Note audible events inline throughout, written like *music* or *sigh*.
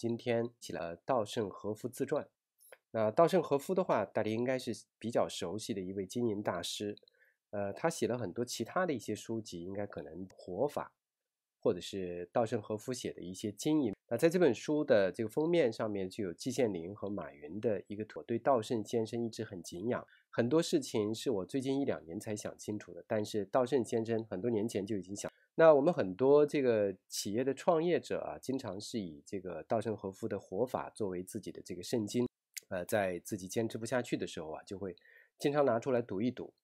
今天写了稻盛和夫自传，那稻盛和夫的话，大家应该是比较熟悉的一位经营大师。呃，他写了很多其他的一些书籍，应该可能《活法》，或者是稻盛和夫写的一些经营。那在这本书的这个封面上面就有季羡林和马云的一个图。对稻盛先生一直很敬仰，很多事情是我最近一两年才想清楚的，但是稻盛先生很多年前就已经想。那我们很多这个企业的创业者啊，经常是以这个稻盛和夫的活法作为自己的这个圣经，呃，在自己坚持不下去的时候啊，就会经常拿出来读一读。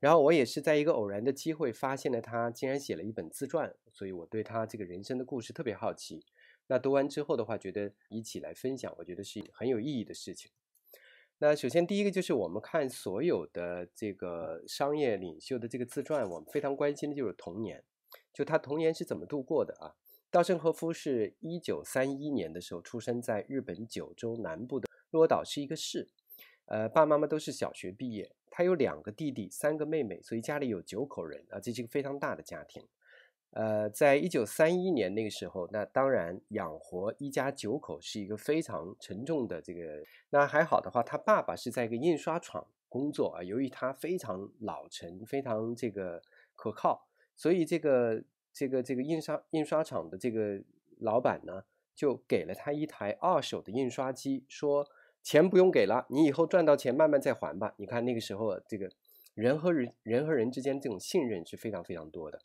然后我也是在一个偶然的机会发现了他竟然写了一本自传，所以我对他这个人生的故事特别好奇。那读完之后的话，觉得一起来分享，我觉得是很有意义的事情。那首先第一个就是我们看所有的这个商业领袖的这个自传，我们非常关心的就是童年。就他童年是怎么度过的啊？稻盛和夫是1931年的时候出生在日本九州南部的鹿岛，是一个市。呃，爸爸妈妈都是小学毕业，他有两个弟弟，三个妹妹，所以家里有九口人啊，这是一个非常大的家庭。呃，在1931年那个时候，那当然养活一家九口是一个非常沉重的这个。那还好的话，他爸爸是在一个印刷厂工作啊，由于他非常老成，非常这个可靠，所以这个。这个这个印刷印刷厂的这个老板呢，就给了他一台二手的印刷机，说钱不用给了，你以后赚到钱慢慢再还吧。你看那个时候，这个人和人人和人之间这种信任是非常非常多的，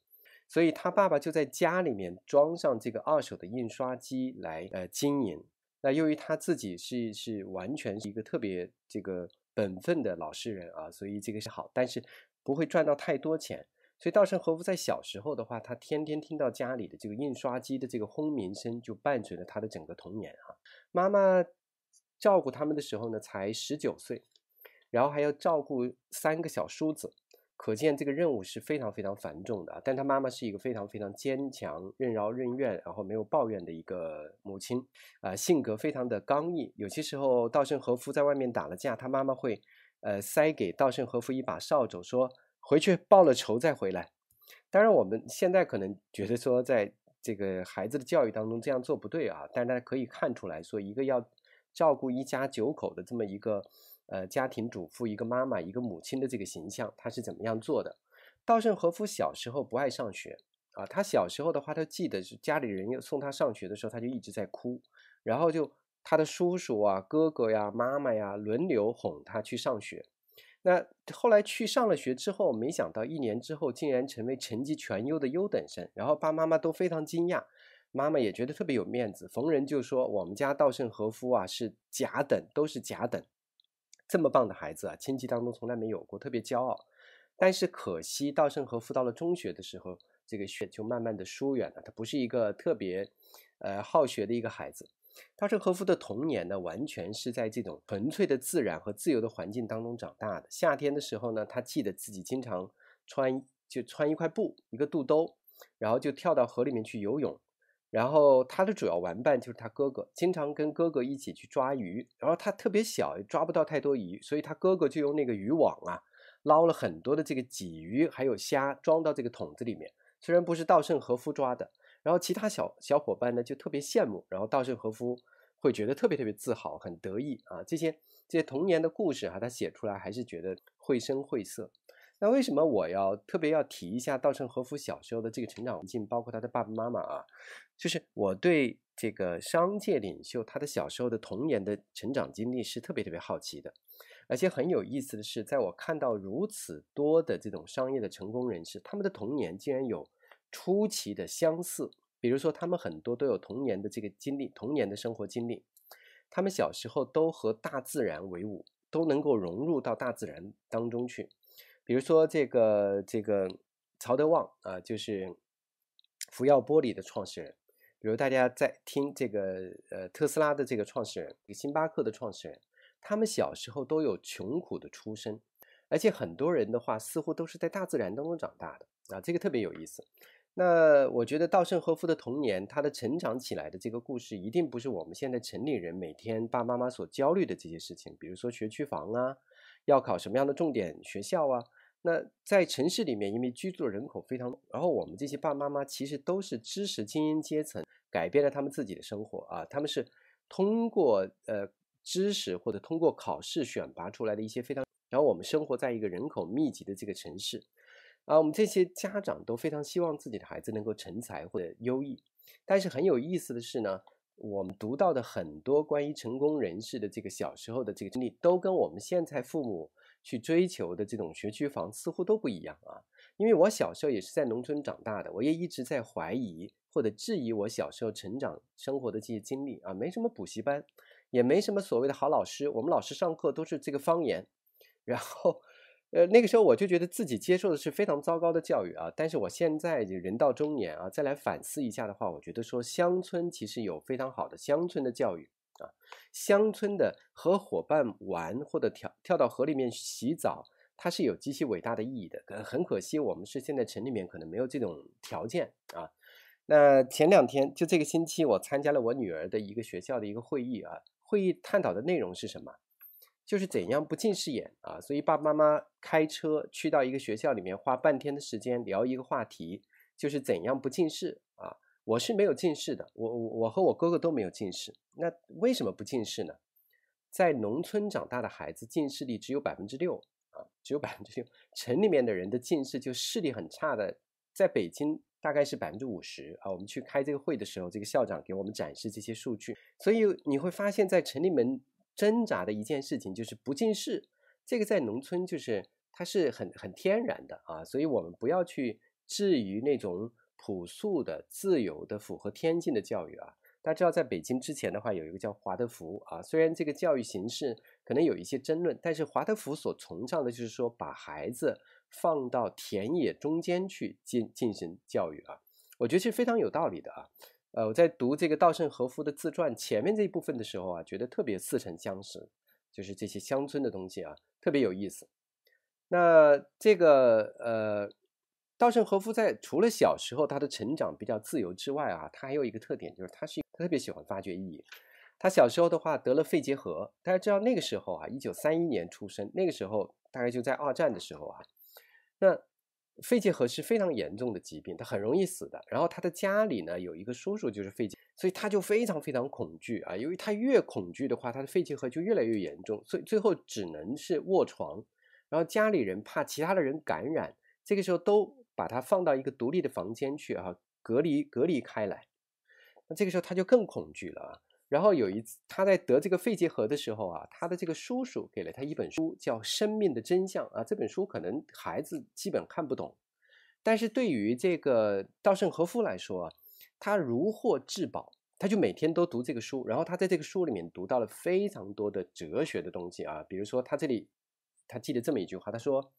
所以他爸爸就在家里面装上这个二手的印刷机来呃经营。那由于他自己是是完全是一个特别这个本分的老实人啊，所以这个是好，但是不会赚到太多钱。所以，稻盛和夫在小时候的话，他天天听到家里的这个印刷机的这个轰鸣声，就伴随了他的整个童年。哈，妈妈照顾他们的时候呢，才十九岁，然后还要照顾三个小叔子，可见这个任务是非常非常繁重的。但他妈妈是一个非常非常坚强、任劳任怨，然后没有抱怨的一个母亲。啊，性格非常的刚毅。有些时候，稻盛和夫在外面打了架，他妈妈会，呃，塞给稻盛和夫一把扫帚，说。回去报了仇再回来。当然，我们现在可能觉得说，在这个孩子的教育当中这样做不对啊。但是大家可以看出来，说一个要照顾一家九口的这么一个呃家庭主妇，一个妈妈，一个母亲的这个形象，她是怎么样做的。稻盛和夫小时候不爱上学啊，他小时候的话，他记得是家里人要送他上学的时候，他就一直在哭，然后就他的叔叔啊、哥哥呀、妈妈呀轮流哄他去上学。那后来去上了学之后，没想到一年之后竟然成为成绩全优的优等生，然后爸妈妈都非常惊讶，妈妈也觉得特别有面子，逢人就说我们家稻盛和夫啊是甲等，都是甲等，这么棒的孩子啊，亲戚当中从来没有过，特别骄傲。但是可惜稻盛和夫到了中学的时候，这个学就慢慢的疏远了，他不是一个特别，呃，好学的一个孩子。稻盛和夫的童年呢，完全是在这种纯粹的自然和自由的环境当中长大的。夏天的时候呢，他记得自己经常穿就穿一块布，一个肚兜，然后就跳到河里面去游泳。然后他的主要玩伴就是他哥哥，经常跟哥哥一起去抓鱼。然后他特别小，抓不到太多鱼，所以他哥哥就用那个渔网啊，捞了很多的这个鲫鱼，还有虾，装到这个桶子里面。虽然不是稻盛和夫抓的。然后其他小小伙伴呢就特别羡慕，然后稻盛和夫会觉得特别特别自豪，很得意啊。这些这些童年的故事啊，他写出来还是觉得绘声绘色。那为什么我要特别要提一下稻盛和夫小时候的这个成长环境，包括他的爸爸妈妈啊？就是我对这个商界领袖他的小时候的童年的成长经历是特别特别好奇的，而且很有意思的是，在我看到如此多的这种商业的成功人士，他们的童年竟然有。出奇的相似，比如说他们很多都有童年的这个经历，童年的生活经历，他们小时候都和大自然为伍，都能够融入到大自然当中去。比如说这个这个曹德旺啊，就是福耀玻璃的创始人；比如大家在听这个呃特斯拉的这个创始人，星巴克的创始人，他们小时候都有穷苦的出身，而且很多人的话似乎都是在大自然当中长大的啊，这个特别有意思。那我觉得稻盛和夫的童年，他的成长起来的这个故事，一定不是我们现在城里人每天爸妈妈所焦虑的这些事情，比如说学区房啊，要考什么样的重点学校啊。那在城市里面，因为居住人口非常，然后我们这些爸妈妈其实都是知识精英阶层，改变了他们自己的生活啊，他们是通过呃知识或者通过考试选拔出来的一些非常，然后我们生活在一个人口密集的这个城市。啊，我们这些家长都非常希望自己的孩子能够成才或者优异。但是很有意思的是呢，我们读到的很多关于成功人士的这个小时候的这个经历，都跟我们现在父母去追求的这种学区房似乎都不一样啊。因为我小时候也是在农村长大的，我也一直在怀疑或者质疑我小时候成长生活的这些经历啊，没什么补习班，也没什么所谓的好老师，我们老师上课都是这个方言，然后。呃，那个时候我就觉得自己接受的是非常糟糕的教育啊。但是我现在人到中年啊，再来反思一下的话，我觉得说乡村其实有非常好的乡村的教育啊。乡村的和伙伴玩，或者跳跳到河里面洗澡，它是有极其伟大的意义的。很可惜，我们是现在城里面可能没有这种条件啊。那前两天就这个星期，我参加了我女儿的一个学校的一个会议啊。会议探讨的内容是什么？就是怎样不近视眼啊？所以爸爸妈妈开车去到一个学校里面，花半天的时间聊一个话题，就是怎样不近视啊？我是没有近视的，我我我和我哥哥都没有近视。那为什么不近视呢？在农村长大的孩子，近视率只有百分之六啊，只有百分之六。城里面的人的近视就视力很差的，在北京大概是百分之五十啊。我们去开这个会的时候，这个校长给我们展示这些数据，所以你会发现在城里面。挣扎的一件事情就是不近视，这个在农村就是它是很很天然的啊，所以我们不要去质疑那种朴素的、自由的、符合天性的教育啊。大家知道，在北京之前的话，有一个叫华德福啊，虽然这个教育形式可能有一些争论，但是华德福所崇尚的就是说把孩子放到田野中间去进进行教育啊，我觉得是非常有道理的啊。呃，我在读这个稻盛和夫的自传前面这一部分的时候啊，觉得特别似曾相识，就是这些乡村的东西啊，特别有意思。那这个呃，稻盛和夫在除了小时候他的成长比较自由之外啊，他还有一个特点就是他是特别喜欢发掘意义。他小时候的话得了肺结核，大家知道那个时候啊，一九三一年出生，那个时候大概就在二战的时候啊。那肺结核是非常严重的疾病，他很容易死的。然后他的家里呢有一个叔叔就是肺结，所以他就非常非常恐惧啊，由于他越恐惧的话，他的肺结核就越来越严重，所以最后只能是卧床。然后家里人怕其他的人感染，这个时候都把他放到一个独立的房间去啊，隔离隔离开来。那这个时候他就更恐惧了啊。然后有一次，他在得这个肺结核的时候啊，他的这个叔叔给了他一本书，叫《生命的真相》啊。这本书可能孩子基本看不懂，但是对于这个稻盛和夫来说啊，他如获至宝，他就每天都读这个书。然后他在这个书里面读到了非常多的哲学的东西啊，比如说他这里他记得这么一句话，他说：“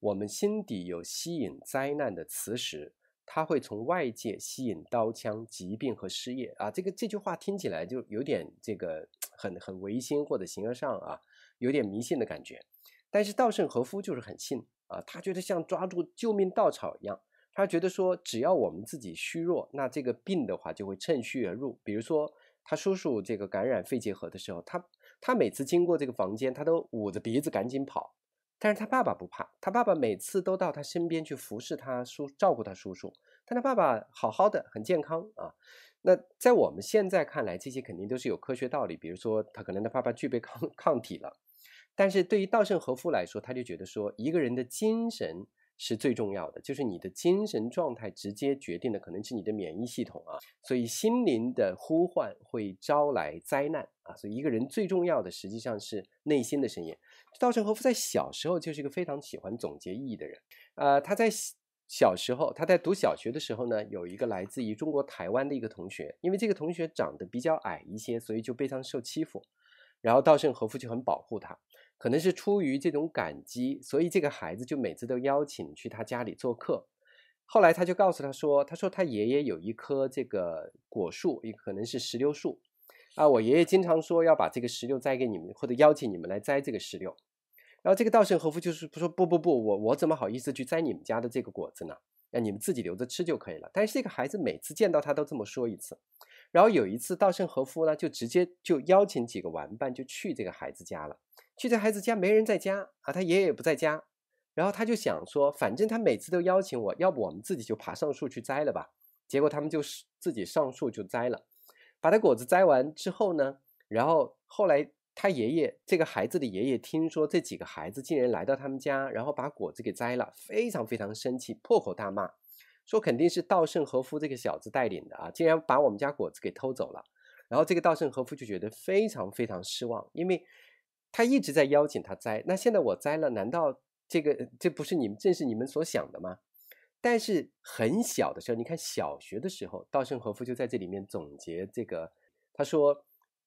我们心底有吸引灾难的磁石。”他会从外界吸引刀枪、疾病和失业啊！这个这句话听起来就有点这个很很唯心或者形而上啊，有点迷信的感觉。但是稻盛和夫就是很信啊，他觉得像抓住救命稻草一样。他觉得说，只要我们自己虚弱，那这个病的话就会趁虚而入。比如说他叔叔这个感染肺结核的时候，他他每次经过这个房间，他都捂着鼻子赶紧跑。但是他爸爸不怕，他爸爸每次都到他身边去服侍他叔，照顾他叔叔。但他爸爸好好的，很健康啊。那在我们现在看来，这些肯定都是有科学道理。比如说，他可能他爸爸具备抗抗体了。但是对于稻盛和夫来说，他就觉得说，一个人的精神是最重要的，就是你的精神状态直接决定的，可能是你的免疫系统啊。所以心灵的呼唤会招来灾难啊。所以一个人最重要的实际上是内心的声音。稻盛和夫在小时候就是一个非常喜欢总结意义的人啊，他在。小时候，他在读小学的时候呢，有一个来自于中国台湾的一个同学，因为这个同学长得比较矮一些，所以就非常受欺负。然后稻盛和夫就很保护他，可能是出于这种感激，所以这个孩子就每次都邀请去他家里做客。后来他就告诉他说：“他说他爷爷有一棵这个果树，也可能是石榴树啊，我爷爷经常说要把这个石榴摘给你们，或者邀请你们来摘这个石榴。”然后这个稻盛和夫就是说不不不，我我怎么好意思去摘你们家的这个果子呢？让你们自己留着吃就可以了。但是这个孩子每次见到他都这么说一次。然后有一次稻盛和夫呢，就直接就邀请几个玩伴就去这个孩子家了。去这孩子家没人在家啊，他爷爷也不在家。然后他就想说，反正他每次都邀请我，要不我们自己就爬上树去摘了吧。结果他们就是自己上树就摘了，把他果子摘完之后呢，然后后来。他爷爷，这个孩子的爷爷，听说这几个孩子竟然来到他们家，然后把果子给摘了，非常非常生气，破口大骂，说肯定是稻盛和夫这个小子带领的啊，竟然把我们家果子给偷走了。然后这个稻盛和夫就觉得非常非常失望，因为他一直在邀请他摘，那现在我摘了，难道这个这不是你们正是你们所想的吗？但是很小的时候，你看小学的时候，稻盛和夫就在这里面总结这个，他说。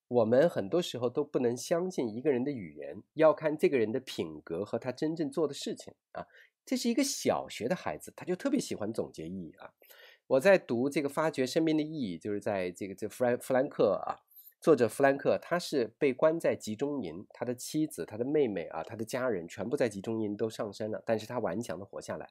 我们很多时候都不能相信一个人的语言，要看这个人的品格和他真正做的事情啊。这是一个小学的孩子，他就特别喜欢总结意义啊。我在读这个《发掘生命的意义》，就是在这个这弗兰弗兰克啊，作者弗兰克，他是被关在集中营，他的妻子、他的妹妹啊，他的家人全部在集中营都上身了，但是他顽强的活下来。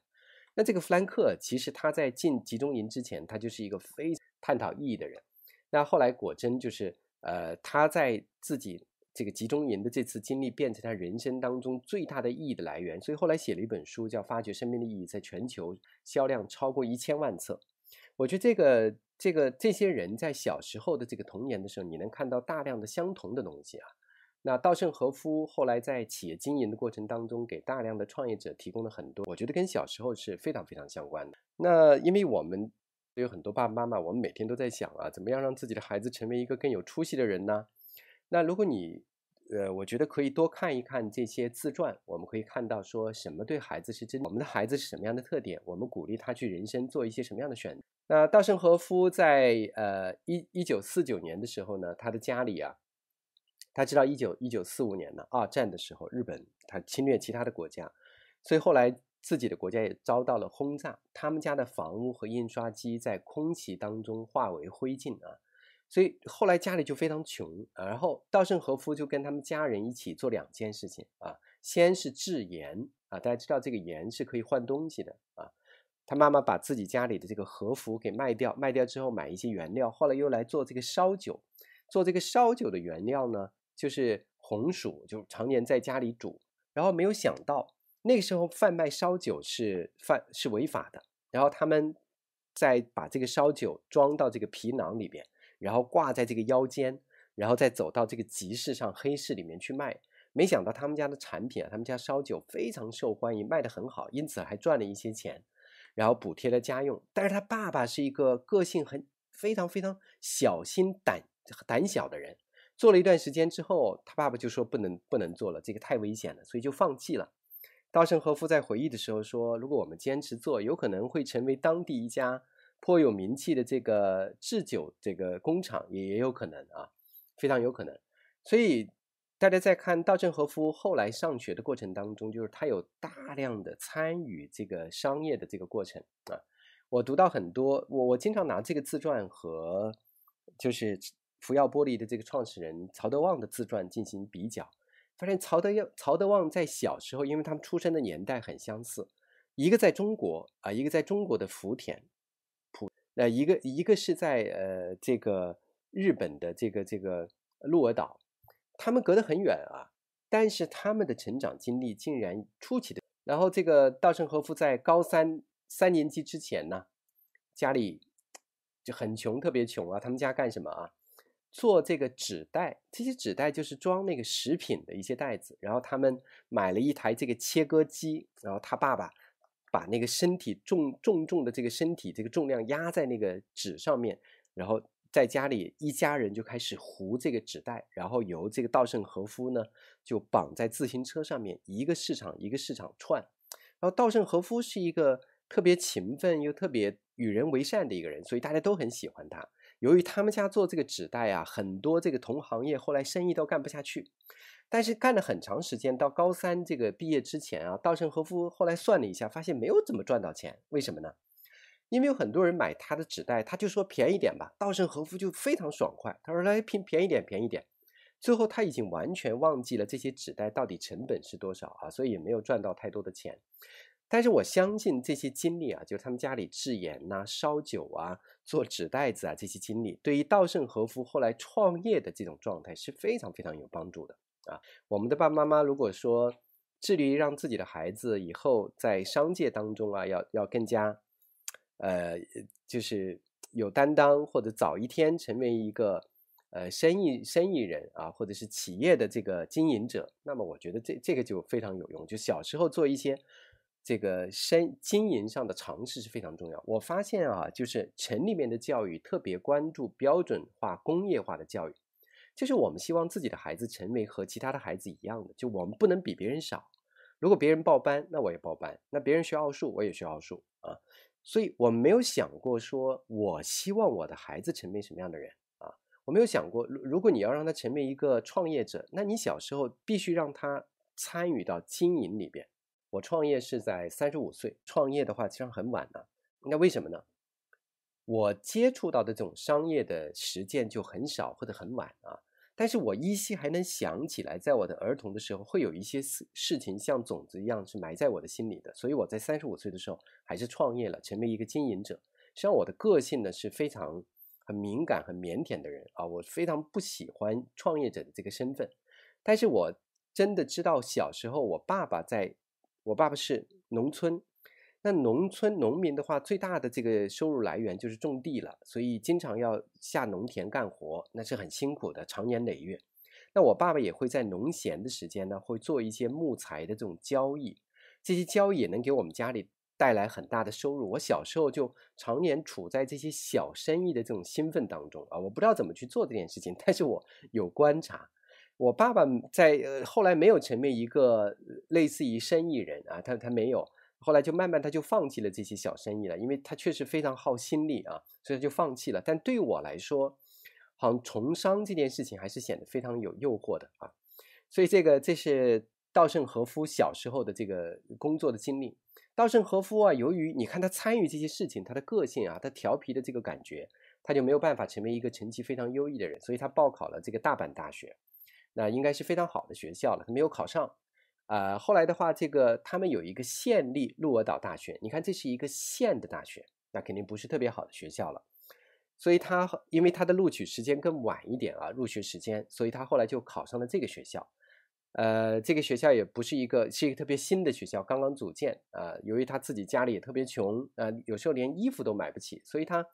那这个弗兰克其实他在进集中营之前，他就是一个非探讨意义的人。那后来果真就是。呃，他在自己这个集中营的这次经历，变成他人生当中最大的意义的来源。所以后来写了一本书，叫《发掘生命的意义》，在全球销量超过一千万册。我觉得这个、这个、这些人在小时候的这个童年的时候，你能看到大量的相同的东西啊。那稻盛和夫后来在企业经营的过程当中，给大量的创业者提供了很多，我觉得跟小时候是非常非常相关的。那因为我们。所以很多爸爸妈妈，我们每天都在想啊，怎么样让自己的孩子成为一个更有出息的人呢？那如果你，呃，我觉得可以多看一看这些自传，我们可以看到说什么对孩子是真，我们的孩子是什么样的特点，我们鼓励他去人生做一些什么样的选。那稻盛和夫在呃一一九四九年的时候呢，他的家里啊，他知道一九一九四五年呢，二战的时候，日本他侵略其他的国家，所以后来。自己的国家也遭到了轰炸，他们家的房屋和印刷机在空气当中化为灰烬啊，所以后来家里就非常穷。然后稻盛和夫就跟他们家人一起做两件事情啊，先是制盐啊，大家知道这个盐是可以换东西的啊。他妈妈把自己家里的这个和服给卖掉，卖掉之后买一些原料，后来又来做这个烧酒，做这个烧酒的原料呢，就是红薯，就常年在家里煮。然后没有想到。那个时候贩卖烧酒是犯是违法的，然后他们再把这个烧酒装到这个皮囊里边，然后挂在这个腰间，然后再走到这个集市上黑市里面去卖。没想到他们家的产品啊，他们家烧酒非常受欢迎，卖得很好，因此还赚了一些钱，然后补贴了家用。但是他爸爸是一个个性很非常非常小心胆胆小的人，做了一段时间之后，他爸爸就说不能不能做了，这个太危险了，所以就放弃了。稻盛和夫在回忆的时候说：“如果我们坚持做，有可能会成为当地一家颇有名气的这个制酒这个工厂，也也有可能啊，非常有可能。所以大家在看稻盛和夫后来上学的过程当中，就是他有大量的参与这个商业的这个过程啊。我读到很多，我我经常拿这个自传和就是福耀玻璃的这个创始人曹德旺的自传进行比较。”发现曹德耀、曹德旺在小时候，因为他们出生的年代很相似，一个在中国啊，一个在中国的福田，普那一个一个是在呃这个日本的这个这个鹿儿岛，他们隔得很远啊，但是他们的成长经历竟然出奇的。然后这个稻盛和夫在高三三年级之前呢，家里就很穷，特别穷啊，他们家干什么啊？做这个纸袋，这些纸袋就是装那个食品的一些袋子。然后他们买了一台这个切割机。然后他爸爸把那个身体重重重的这个身体这个重量压在那个纸上面。然后在家里一家人就开始糊这个纸袋。然后由这个稻盛和夫呢就绑在自行车上面，一个市场一个市场串。然后稻盛和夫是一个特别勤奋又特别与人为善的一个人，所以大家都很喜欢他。由于他们家做这个纸袋啊，很多这个同行业后来生意都干不下去，但是干了很长时间，到高三这个毕业之前啊，稻盛和夫后来算了一下，发现没有怎么赚到钱，为什么呢？因为有很多人买他的纸袋，他就说便宜点吧，稻盛和夫就非常爽快，他说来便便宜点，便宜点，最后他已经完全忘记了这些纸袋到底成本是多少啊，所以也没有赚到太多的钱。但是我相信这些经历啊，就是他们家里制盐呐、烧酒啊、做纸袋子啊这些经历，对于稻盛和夫后来创业的这种状态是非常非常有帮助的啊。我们的爸爸妈妈如果说致力于让自己的孩子以后在商界当中啊，要要更加，呃，就是有担当，或者早一天成为一个呃生意生意人啊，或者是企业的这个经营者，那么我觉得这这个就非常有用，就小时候做一些。这个生经营上的尝试是非常重要。我发现啊，就是城里面的教育特别关注标准化、工业化的教育，就是我们希望自己的孩子成为和其他的孩子一样的，就我们不能比别人少。如果别人报班，那我也报班；那别人学奥数，我也学奥数啊。所以，我没有想过说，我希望我的孩子成为什么样的人啊？我没有想过，如如果你要让他成为一个创业者，那你小时候必须让他参与到经营里边。我创业是在三十五岁，创业的话其实很晚了，那为什么呢？我接触到的这种商业的实践就很少或者很晚啊，但是我依稀还能想起来，在我的儿童的时候会有一些事事情像种子一样是埋在我的心里的，所以我在三十五岁的时候还是创业了，成为一个经营者。实际上我的个性呢是非常很敏感、很腼腆的人啊，我非常不喜欢创业者的这个身份，但是我真的知道小时候我爸爸在。我爸爸是农村，那农村农民的话，最大的这个收入来源就是种地了，所以经常要下农田干活，那是很辛苦的，长年累月。那我爸爸也会在农闲的时间呢，会做一些木材的这种交易，这些交易也能给我们家里带来很大的收入。我小时候就常年处在这些小生意的这种兴奋当中啊，我不知道怎么去做这件事情，但是我有观察。我爸爸在呃后来没有成为一个类似于生意人啊，他他没有，后来就慢慢他就放弃了这些小生意了，因为他确实非常耗心力啊，所以就放弃了。但对我来说，好像从商这件事情还是显得非常有诱惑的啊。所以这个这是稻盛和夫小时候的这个工作的经历。稻盛和夫啊，由于你看他参与这些事情，他的个性啊，他调皮的这个感觉，他就没有办法成为一个成绩非常优异的人，所以他报考了这个大阪大学。那应该是非常好的学校了，他没有考上，呃，后来的话，这个他们有一个县立鹿儿岛大学，你看这是一个县的大学，那肯定不是特别好的学校了。所以他因为他的录取时间更晚一点啊，入学时间，所以他后来就考上了这个学校，呃，这个学校也不是一个，是一个特别新的学校，刚刚组建啊。由于他自己家里也特别穷，呃，有时候连衣服都买不起，所以他。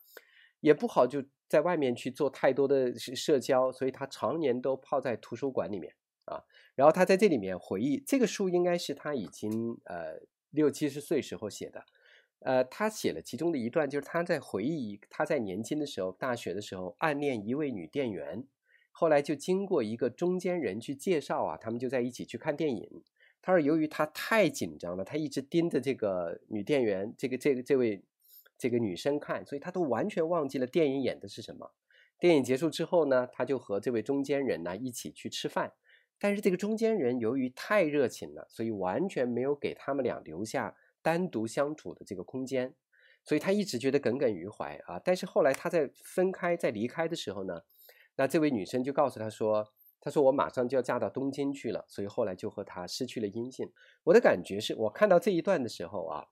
也不好就在外面去做太多的社交，所以他常年都泡在图书馆里面啊。然后他在这里面回忆，这个书应该是他已经呃六七十岁时候写的，呃，他写了其中的一段，就是他在回忆他在年轻的时候，大学的时候暗恋一位女店员，后来就经过一个中间人去介绍啊，他们就在一起去看电影。他说，由于他太紧张了，他一直盯着这个女店员，这个这个这位。这个女生看，所以她都完全忘记了电影演的是什么。电影结束之后呢，他就和这位中间人呢一起去吃饭。但是这个中间人由于太热情了，所以完全没有给他们俩留下单独相处的这个空间。所以他一直觉得耿耿于怀啊。但是后来他在分开、在离开的时候呢，那这位女生就告诉他说：“他说我马上就要嫁到东京去了。”所以后来就和他失去了音信。我的感觉是我看到这一段的时候啊。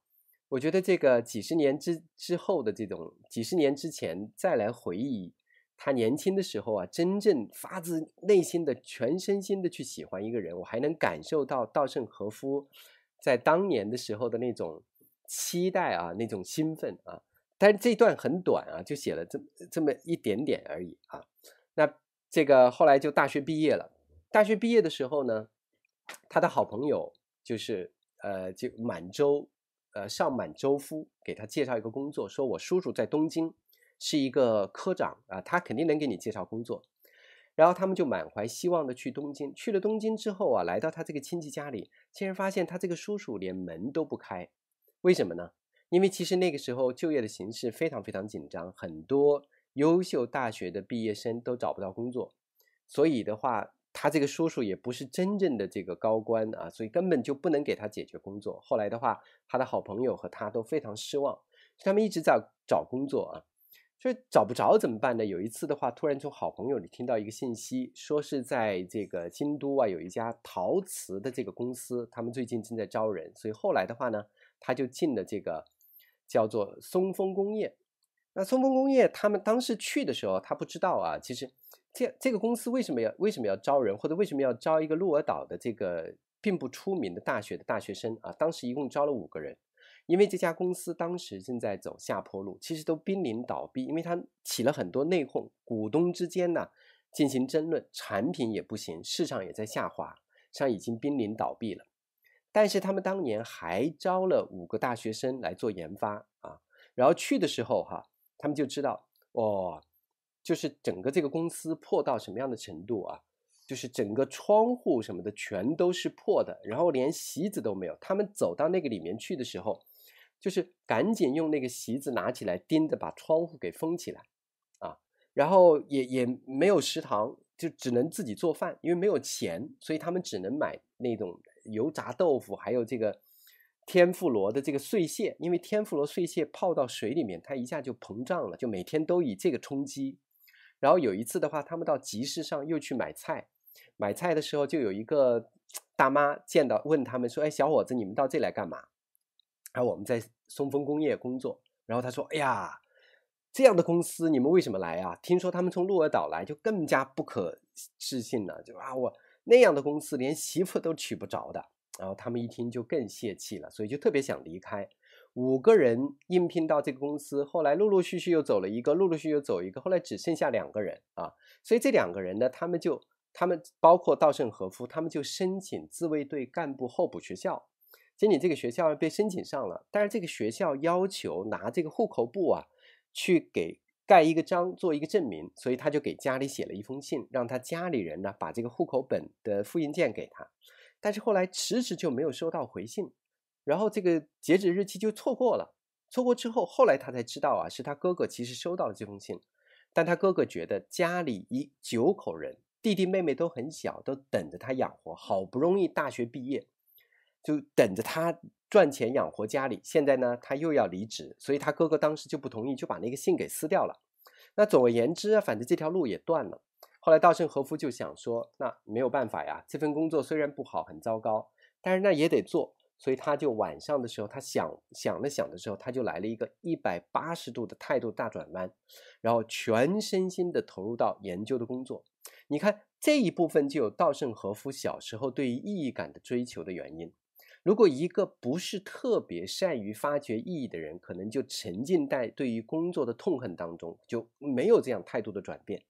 我觉得这个几十年之之后的这种几十年之前再来回忆他年轻的时候啊，真正发自内心的、全身心的去喜欢一个人，我还能感受到稻盛和夫在当年的时候的那种期待啊，那种兴奋啊。但是这段很短啊，就写了这这么一点点而已啊。那这个后来就大学毕业了，大学毕业的时候呢，他的好朋友就是呃，就满洲。呃，上满洲夫给他介绍一个工作，说我叔叔在东京，是一个科长啊，他肯定能给你介绍工作。然后他们就满怀希望的去东京，去了东京之后啊，来到他这个亲戚家里，竟然发现他这个叔叔连门都不开，为什么呢？因为其实那个时候就业的形式非常非常紧张，很多优秀大学的毕业生都找不到工作，所以的话。他这个叔叔也不是真正的这个高官啊，所以根本就不能给他解决工作。后来的话，他的好朋友和他都非常失望，他们一直在找工作啊，所以找不着怎么办呢？有一次的话，突然从好朋友里听到一个信息，说是在这个京都啊，有一家陶瓷的这个公司，他们最近正在招人。所以后来的话呢，他就进了这个叫做松风工业。那松风工业，他们当时去的时候，他不知道啊，其实。这这个公司为什么要为什么要招人，或者为什么要招一个鹿儿岛的这个并不出名的大学的大学生啊？当时一共招了五个人，因为这家公司当时正在走下坡路，其实都濒临倒闭，因为它起了很多内讧，股东之间呢进行争论，产品也不行，市场也在下滑，实际上已经濒临倒闭了。但是他们当年还招了五个大学生来做研发啊，然后去的时候哈，他们就知道哦。就是整个这个公司破到什么样的程度啊？就是整个窗户什么的全都是破的，然后连席子都没有。他们走到那个里面去的时候，就是赶紧用那个席子拿起来钉着，把窗户给封起来啊。然后也也没有食堂，就只能自己做饭，因为没有钱，所以他们只能买那种油炸豆腐，还有这个天妇罗的这个碎屑，因为天妇罗碎屑泡到水里面，它一下就膨胀了，就每天都以这个充饥。然后有一次的话，他们到集市上又去买菜，买菜的时候就有一个大妈见到问他们说：“哎，小伙子，你们到这来干嘛？”然后我们在松风工业工作。然后他说：“哎呀，这样的公司你们为什么来啊？听说他们从鹿儿岛来，就更加不可置信了。就啊，我那样的公司连媳妇都娶不着的。”然后他们一听就更泄气了，所以就特别想离开。五个人应聘到这个公司，后来陆陆续续又走了一个，陆陆续续又走一个，后来只剩下两个人啊。所以这两个人呢，他们就他们包括稻盛和夫，他们就申请自卫队干部候补学校。仅仅这个学校被申请上了，但是这个学校要求拿这个户口簿啊，去给盖一个章，做一个证明。所以他就给家里写了一封信，让他家里人呢把这个户口本的复印件给他。但是后来迟迟就没有收到回信。然后这个截止日期就错过了，错过之后，后来他才知道啊，是他哥哥其实收到了这封信，但他哥哥觉得家里一九口人，弟弟妹妹都很小，都等着他养活，好不容易大学毕业，就等着他赚钱养活家里。现在呢，他又要离职，所以他哥哥当时就不同意，就把那个信给撕掉了。那总而言之啊，反正这条路也断了。后来稻盛和夫就想说，那没有办法呀，这份工作虽然不好，很糟糕，但是那也得做。所以他就晚上的时候，他想想了想的时候，他就来了一个一百八十度的态度大转弯，然后全身心的投入到研究的工作。你看这一部分就有稻盛和夫小时候对于意义感的追求的原因。如果一个不是特别善于发掘意义的人，可能就沉浸在对于工作的痛恨当中，就没有这样态度的转变。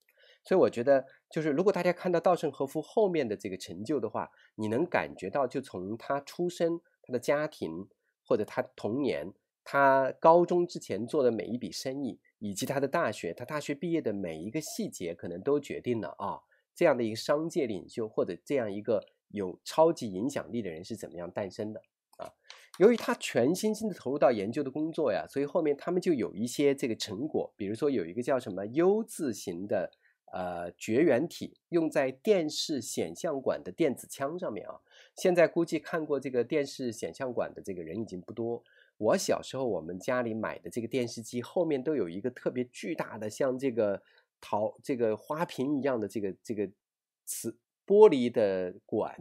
所以我觉得，就是如果大家看到稻盛和夫后面的这个成就的话，你能感觉到，就从他出生。他的家庭，或者他童年，他高中之前做的每一笔生意，以及他的大学，他大学毕业的每一个细节，可能都决定了啊，这样的一个商界领袖，或者这样一个有超级影响力的人是怎么样诞生的啊。由于他全身心的投入到研究的工作呀，所以后面他们就有一些这个成果，比如说有一个叫什么 U 字形的呃绝缘体，用在电视显像管的电子枪上面啊。现在估计看过这个电视显像管的这个人已经不多。我小时候，我们家里买的这个电视机后面都有一个特别巨大的，像这个陶、这个花瓶一样的这个这个瓷玻璃的管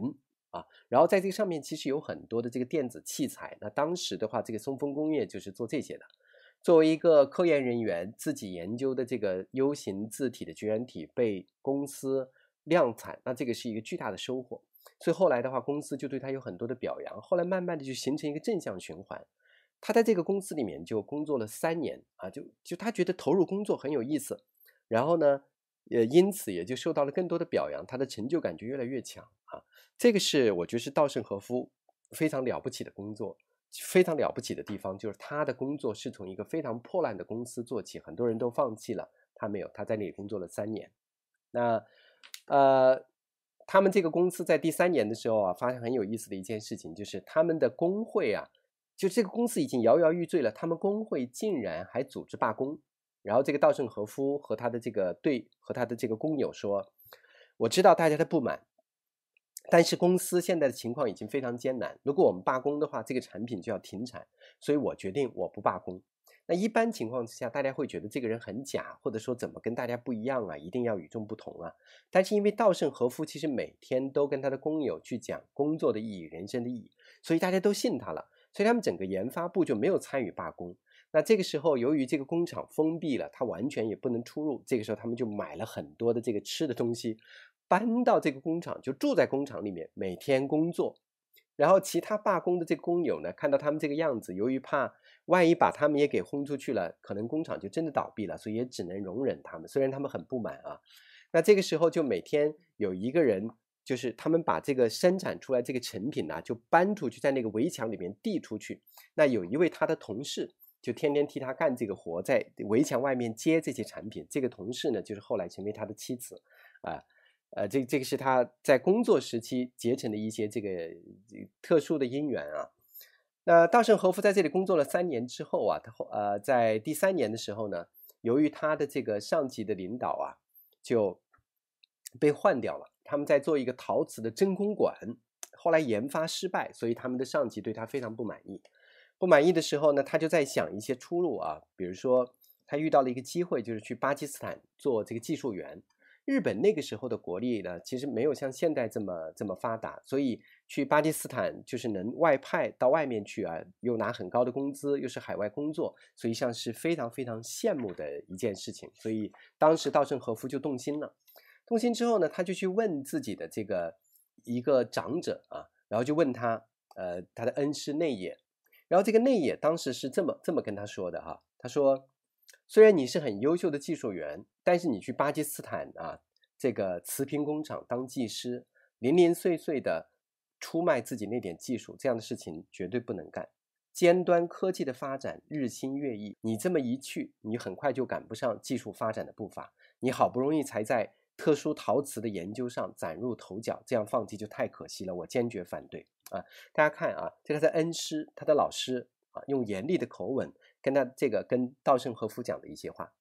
啊。然后在这上面其实有很多的这个电子器材。那当时的话，这个松风工业就是做这些的。作为一个科研人员自己研究的这个 U 型字体的绝缘体被公司量产，那这个是一个巨大的收获。所以后来的话，公司就对他有很多的表扬。后来慢慢的就形成一个正向循环，他在这个公司里面就工作了三年啊，就就他觉得投入工作很有意思，然后呢，也因此也就受到了更多的表扬，他的成就感就越来越强啊。这个是我觉得是稻盛和夫非常了不起的工作，非常了不起的地方就是他的工作是从一个非常破烂的公司做起，很多人都放弃了，他没有，他在那里工作了三年。那呃。他们这个公司在第三年的时候啊，发生很有意思的一件事情，就是他们的工会啊，就这个公司已经摇摇欲坠了，他们工会竟然还组织罢工。然后这个稻盛和夫和他的这个对和他的这个工友说：“我知道大家的不满，但是公司现在的情况已经非常艰难，如果我们罢工的话，这个产品就要停产，所以我决定我不罢工。”那一般情况之下，大家会觉得这个人很假，或者说怎么跟大家不一样啊？一定要与众不同啊！但是因为稻盛和夫其实每天都跟他的工友去讲工作的意义、人生的意义，所以大家都信他了。所以他们整个研发部就没有参与罢工。那这个时候，由于这个工厂封闭了，他完全也不能出入。这个时候，他们就买了很多的这个吃的东西，搬到这个工厂，就住在工厂里面，每天工作。然后其他罢工的这个工友呢，看到他们这个样子，由于怕。万一把他们也给轰出去了，可能工厂就真的倒闭了，所以也只能容忍他们。虽然他们很不满啊，那这个时候就每天有一个人，就是他们把这个生产出来这个成品呢，就搬出去，在那个围墙里面递出去。那有一位他的同事就天天替他干这个活，在围墙外面接这些产品。这个同事呢，就是后来成为他的妻子，啊，呃，这这个是他在工作时期结成的一些这个特殊的姻缘啊。那稻盛和夫在这里工作了三年之后啊，他后呃，在第三年的时候呢，由于他的这个上级的领导啊，就被换掉了。他们在做一个陶瓷的真空管，后来研发失败，所以他们的上级对他非常不满意。不满意的时候呢，他就在想一些出路啊，比如说他遇到了一个机会，就是去巴基斯坦做这个技术员。日本那个时候的国力呢，其实没有像现代这么这么发达，所以。去巴基斯坦就是能外派到外面去啊，又拿很高的工资，又是海外工作，所以像是非常非常羡慕的一件事情。所以当时稻盛和夫就动心了。动心之后呢，他就去问自己的这个一个长者啊，然后就问他，呃，他的恩师内野。然后这个内野当时是这么这么跟他说的哈，他说，虽然你是很优秀的技术员，但是你去巴基斯坦啊，这个瓷瓶工厂当技师，零零碎碎的。出卖自己那点技术，这样的事情绝对不能干。尖端科技的发展日新月异，你这么一去，你很快就赶不上技术发展的步伐。你好不容易才在特殊陶瓷的研究上崭露头角，这样放弃就太可惜了。我坚决反对啊！大家看啊，这个在恩师，他的老师啊，用严厉的口吻跟他这个跟稻盛和夫讲的一些话。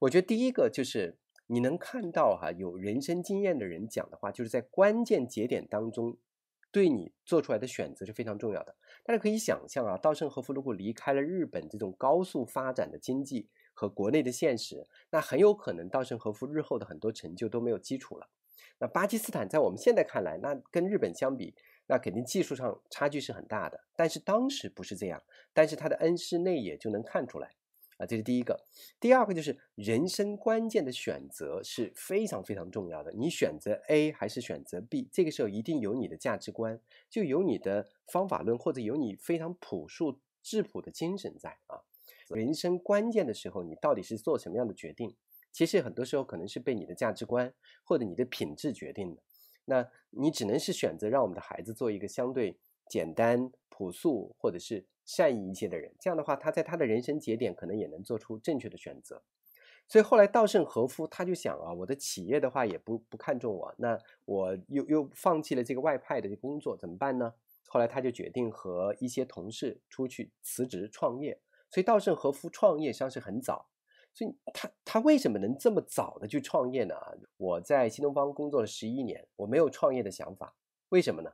我觉得第一个就是你能看到哈，有人生经验的人讲的话，就是在关键节点当中。对你做出来的选择是非常重要的。大家可以想象啊，稻盛和夫如果离开了日本这种高速发展的经济和国内的现实，那很有可能稻盛和夫日后的很多成就都没有基础了。那巴基斯坦在我们现在看来，那跟日本相比，那肯定技术上差距是很大的。但是当时不是这样，但是他的恩师内野就能看出来。这是第一个，第二个就是人生关键的选择是非常非常重要的。你选择 A 还是选择 B？这个时候一定有你的价值观，就有你的方法论，或者有你非常朴素质朴的精神在啊。人生关键的时候，你到底是做什么样的决定？其实很多时候可能是被你的价值观或者你的品质决定的。那你只能是选择让我们的孩子做一个相对简单朴素，或者是。善意一些的人，这样的话，他在他的人生节点可能也能做出正确的选择。所以后来，稻盛和夫他就想啊，我的企业的话也不不看重我，那我又又放弃了这个外派的工作，怎么办呢？后来他就决定和一些同事出去辞职创业。所以稻盛和夫创业实际上是很早。所以他他为什么能这么早的去创业呢？我在新东方工作了十一年，我没有创业的想法，为什么呢？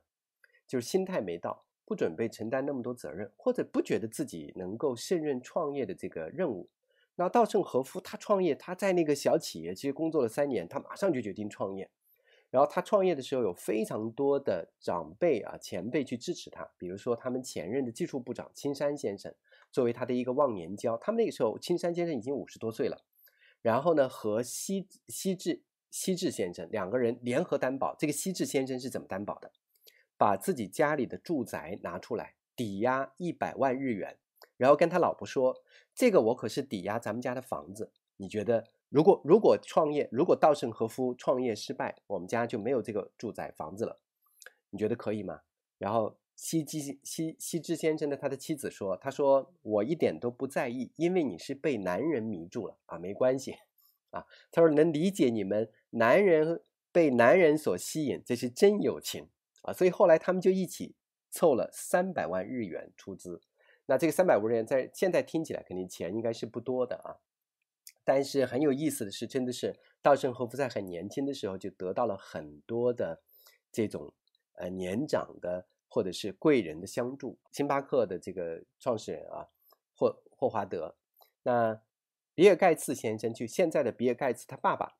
就是心态没到。不准备承担那么多责任，或者不觉得自己能够胜任创业的这个任务。那稻盛和夫他创业，他在那个小企业其实工作了三年，他马上就决定创业。然后他创业的时候有非常多的长辈啊前辈去支持他，比如说他们前任的技术部长青山先生作为他的一个忘年交，他们那个时候青山先生已经五十多岁了。然后呢和西西智西智先生两个人联合担保，这个西智先生是怎么担保的？把自己家里的住宅拿出来抵押一百万日元，然后跟他老婆说：“这个我可是抵押咱们家的房子。你觉得如果如果创业，如果稻盛和夫创业失败，我们家就没有这个住宅房子了，你觉得可以吗？”然后西基西西之先生的他的妻子说：“他说我一点都不在意，因为你是被男人迷住了啊，没关系啊。”他说：“能理解你们男人被男人所吸引，这是真友情。”啊，所以后来他们就一起凑了三百万日元出资。那这个三百万日元，在现在听起来肯定钱应该是不多的啊。但是很有意思的是，真的是稻盛和夫在很年轻的时候就得到了很多的这种呃年长的或者是贵人的相助。星巴克的这个创始人啊，霍霍华德，那比尔盖茨先生，就现在的比尔盖茨，他爸爸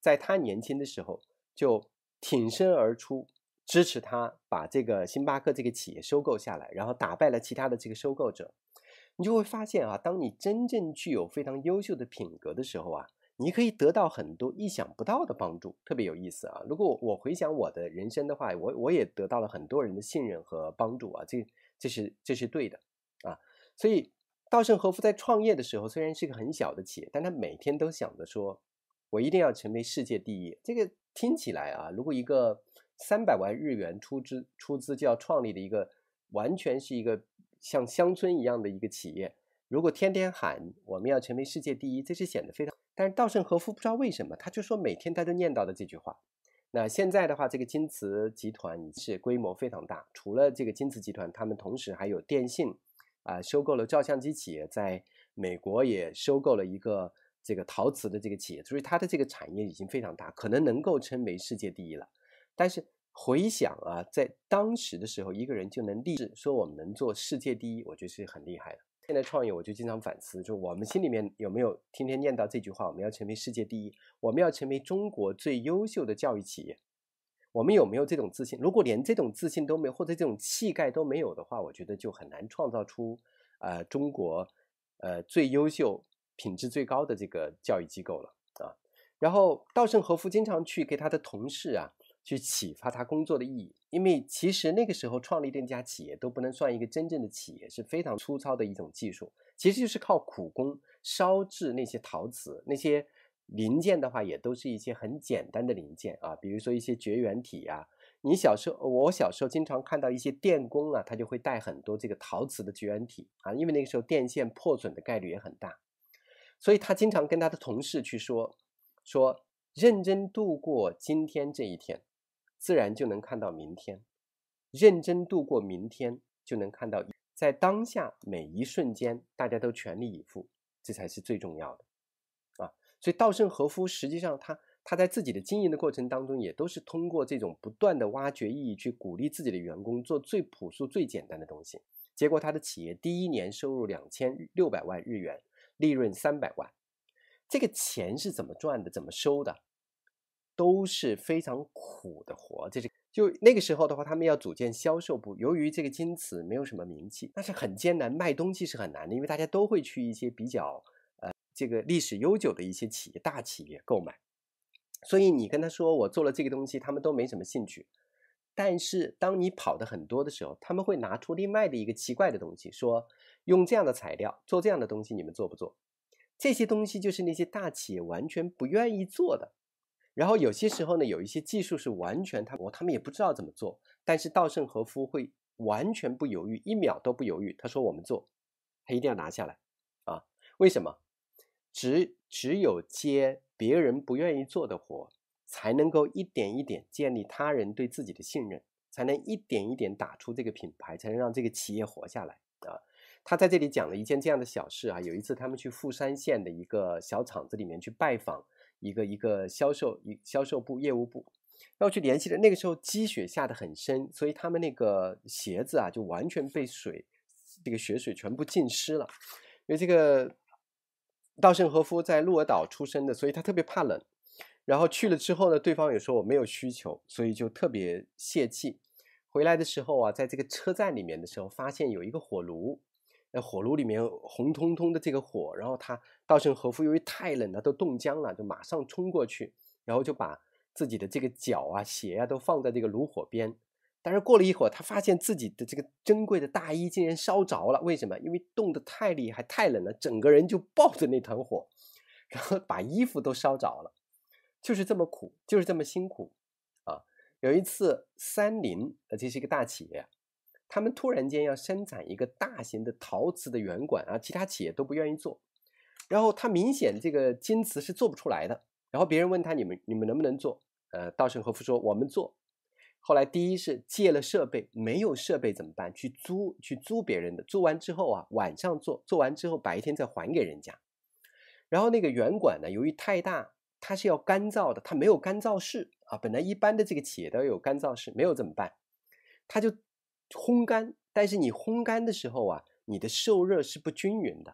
在他年轻的时候就挺身而出。支持他把这个星巴克这个企业收购下来，然后打败了其他的这个收购者，你就会发现啊，当你真正具有非常优秀的品格的时候啊，你可以得到很多意想不到的帮助，特别有意思啊。如果我回想我的人生的话，我我也得到了很多人的信任和帮助啊，这这是这是对的啊。所以稻盛和夫在创业的时候虽然是一个很小的企业，但他每天都想着说，我一定要成为世界第一。这个听起来啊，如果一个。三百万日元出资出资就要创立的一个完全是一个像乡村一样的一个企业。如果天天喊我们要成为世界第一，这是显得非常。但是稻盛和夫不知道为什么，他就说每天他都念叨的这句话。那现在的话，这个京瓷集团是规模非常大。除了这个京瓷集团，他们同时还有电信啊，收购了照相机企业，在美国也收购了一个这个陶瓷的这个企业，所以它的这个产业已经非常大，可能能够称为世界第一了。但是回想啊，在当时的时候，一个人就能立志说我们能做世界第一，我觉得是很厉害的。现在创业，我就经常反思，就我们心里面有没有天天念叨这句话：我们要成为世界第一，我们要成为中国最优秀的教育企业，我们有没有这种自信？如果连这种自信都没有，或者这种气概都没有的话，我觉得就很难创造出呃中国呃最优秀、品质最高的这个教育机构了啊。然后稻盛和夫经常去给他的同事啊。去启发他工作的意义，因为其实那个时候创立这那家企业都不能算一个真正的企业，是非常粗糙的一种技术，其实就是靠苦工烧制那些陶瓷，那些零件的话也都是一些很简单的零件啊，比如说一些绝缘体啊。你小时候，我小时候经常看到一些电工啊，他就会带很多这个陶瓷的绝缘体啊，因为那个时候电线破损的概率也很大，所以他经常跟他的同事去说，说认真度过今天这一天。自然就能看到明天，认真度过明天，就能看到在当下每一瞬间，大家都全力以赴，这才是最重要的啊！所以，稻盛和夫实际上，他他在自己的经营的过程当中，也都是通过这种不断的挖掘意义，去鼓励自己的员工做最朴素、最简单的东西。结果，他的企业第一年收入两千六百万日元，利润三百万。这个钱是怎么赚的？怎么收的？都是非常苦的活，这是就那个时候的话，他们要组建销售部。由于这个京瓷没有什么名气，那是很艰难，卖东西是很难的，因为大家都会去一些比较呃，这个历史悠久的一些企业、大企业购买。所以你跟他说我做了这个东西，他们都没什么兴趣。但是当你跑的很多的时候，他们会拿出另外的一个奇怪的东西，说用这样的材料做这样的东西，你们做不做？这些东西就是那些大企业完全不愿意做的。然后有些时候呢，有一些技术是完全他我他们也不知道怎么做，但是稻盛和夫会完全不犹豫，一秒都不犹豫。他说：“我们做，他一定要拿下来。”啊，为什么？只只有接别人不愿意做的活，才能够一点一点建立他人对自己的信任，才能一点一点打出这个品牌，才能让这个企业活下来啊！他在这里讲了一件这样的小事啊，有一次他们去富山县的一个小厂子里面去拜访。一个一个销售，一销售部业务部要去联系的。那个时候积雪下得很深，所以他们那个鞋子啊就完全被水，这个雪水全部浸湿了。因为这个稻盛和夫在鹿儿岛出生的，所以他特别怕冷。然后去了之后呢，对方也说我没有需求，所以就特别泄气。回来的时候啊，在这个车站里面的时候，发现有一个火炉。在火炉里面红彤彤的这个火，然后他稻盛和夫由于太冷了都冻僵了，就马上冲过去，然后就把自己的这个脚啊、鞋啊都放在这个炉火边。但是过了一会儿，他发现自己的这个珍贵的大衣竟然烧着了。为什么？因为冻得太厉害，太冷了，整个人就抱着那团火，然后把衣服都烧着了。就是这么苦，就是这么辛苦啊！有一次三菱，呃，这是一个大企业。他们突然间要生产一个大型的陶瓷的圆管啊，其他企业都不愿意做，然后他明显这个金瓷是做不出来的。然后别人问他：“你们你们能不能做？”呃，稻盛和夫说：“我们做。”后来第一是借了设备，没有设备怎么办？去租去租别人的。租完之后啊，晚上做，做完之后白天再还给人家。然后那个圆管呢，由于太大，它是要干燥的，它没有干燥室啊。本来一般的这个企业都有干燥室，没有怎么办？他就。烘干，但是你烘干的时候啊，你的受热是不均匀的，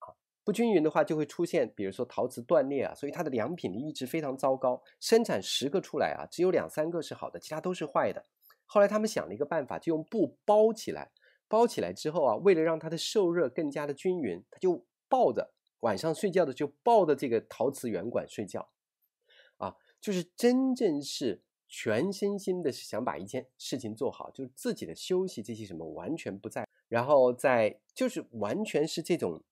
啊，不均匀的话就会出现，比如说陶瓷断裂啊，所以它的良品率一直非常糟糕，生产十个出来啊，只有两三个是好的，其他都是坏的。后来他们想了一个办法，就用布包起来，包起来之后啊，为了让它的受热更加的均匀，他就抱着晚上睡觉的就抱着这个陶瓷圆管睡觉，啊，就是真正是。全身心的想把一件事情做好，就是自己的休息这些什么完全不在，然后在就是完全是这种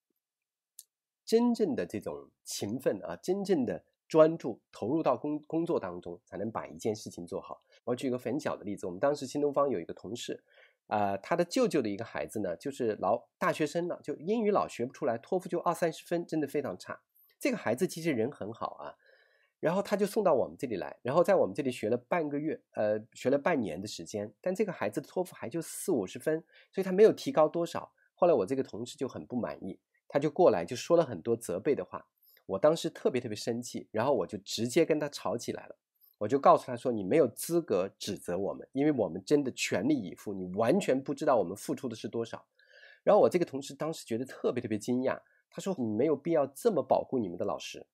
真正的这种勤奋啊，真正的专注投入到工工作当中，才能把一件事情做好。我举一个很小的例子，我们当时新东方有一个同事，啊，他的舅舅的一个孩子呢，就是老大学生了，就英语老学不出来，托福就二三十分，真的非常差。这个孩子其实人很好啊。然后他就送到我们这里来，然后在我们这里学了半个月，呃，学了半年的时间，但这个孩子的托福还就四五十分，所以他没有提高多少。后来我这个同事就很不满意，他就过来就说了很多责备的话。我当时特别特别生气，然后我就直接跟他吵起来了。我就告诉他说：“你没有资格指责我们，因为我们真的全力以赴，你完全不知道我们付出的是多少。”然后我这个同事当时觉得特别特别惊讶，他说：“你没有必要这么保护你们的老师。”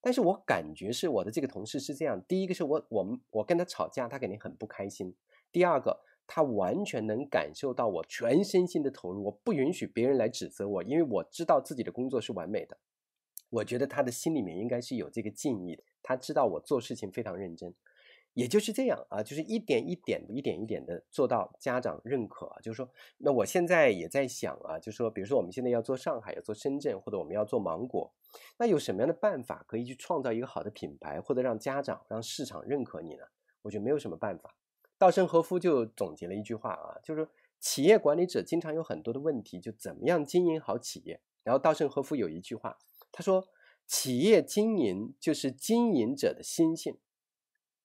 但是我感觉是我的这个同事是这样：第一个是我我们我跟他吵架，他肯定很不开心；第二个，他完全能感受到我全身心的投入。我不允许别人来指责我，因为我知道自己的工作是完美的。我觉得他的心里面应该是有这个敬意的，他知道我做事情非常认真。也就是这样啊，就是一点一点、一点一点的做到家长认可。啊。就是说，那我现在也在想啊，就是说，比如说我们现在要做上海，要做深圳，或者我们要做芒果。那有什么样的办法可以去创造一个好的品牌，或者让家长、让市场认可你呢？我觉得没有什么办法。稻盛和夫就总结了一句话啊，就是企业管理者经常有很多的问题，就怎么样经营好企业。然后稻盛和夫有一句话，他说：“企业经营就是经营者的心性，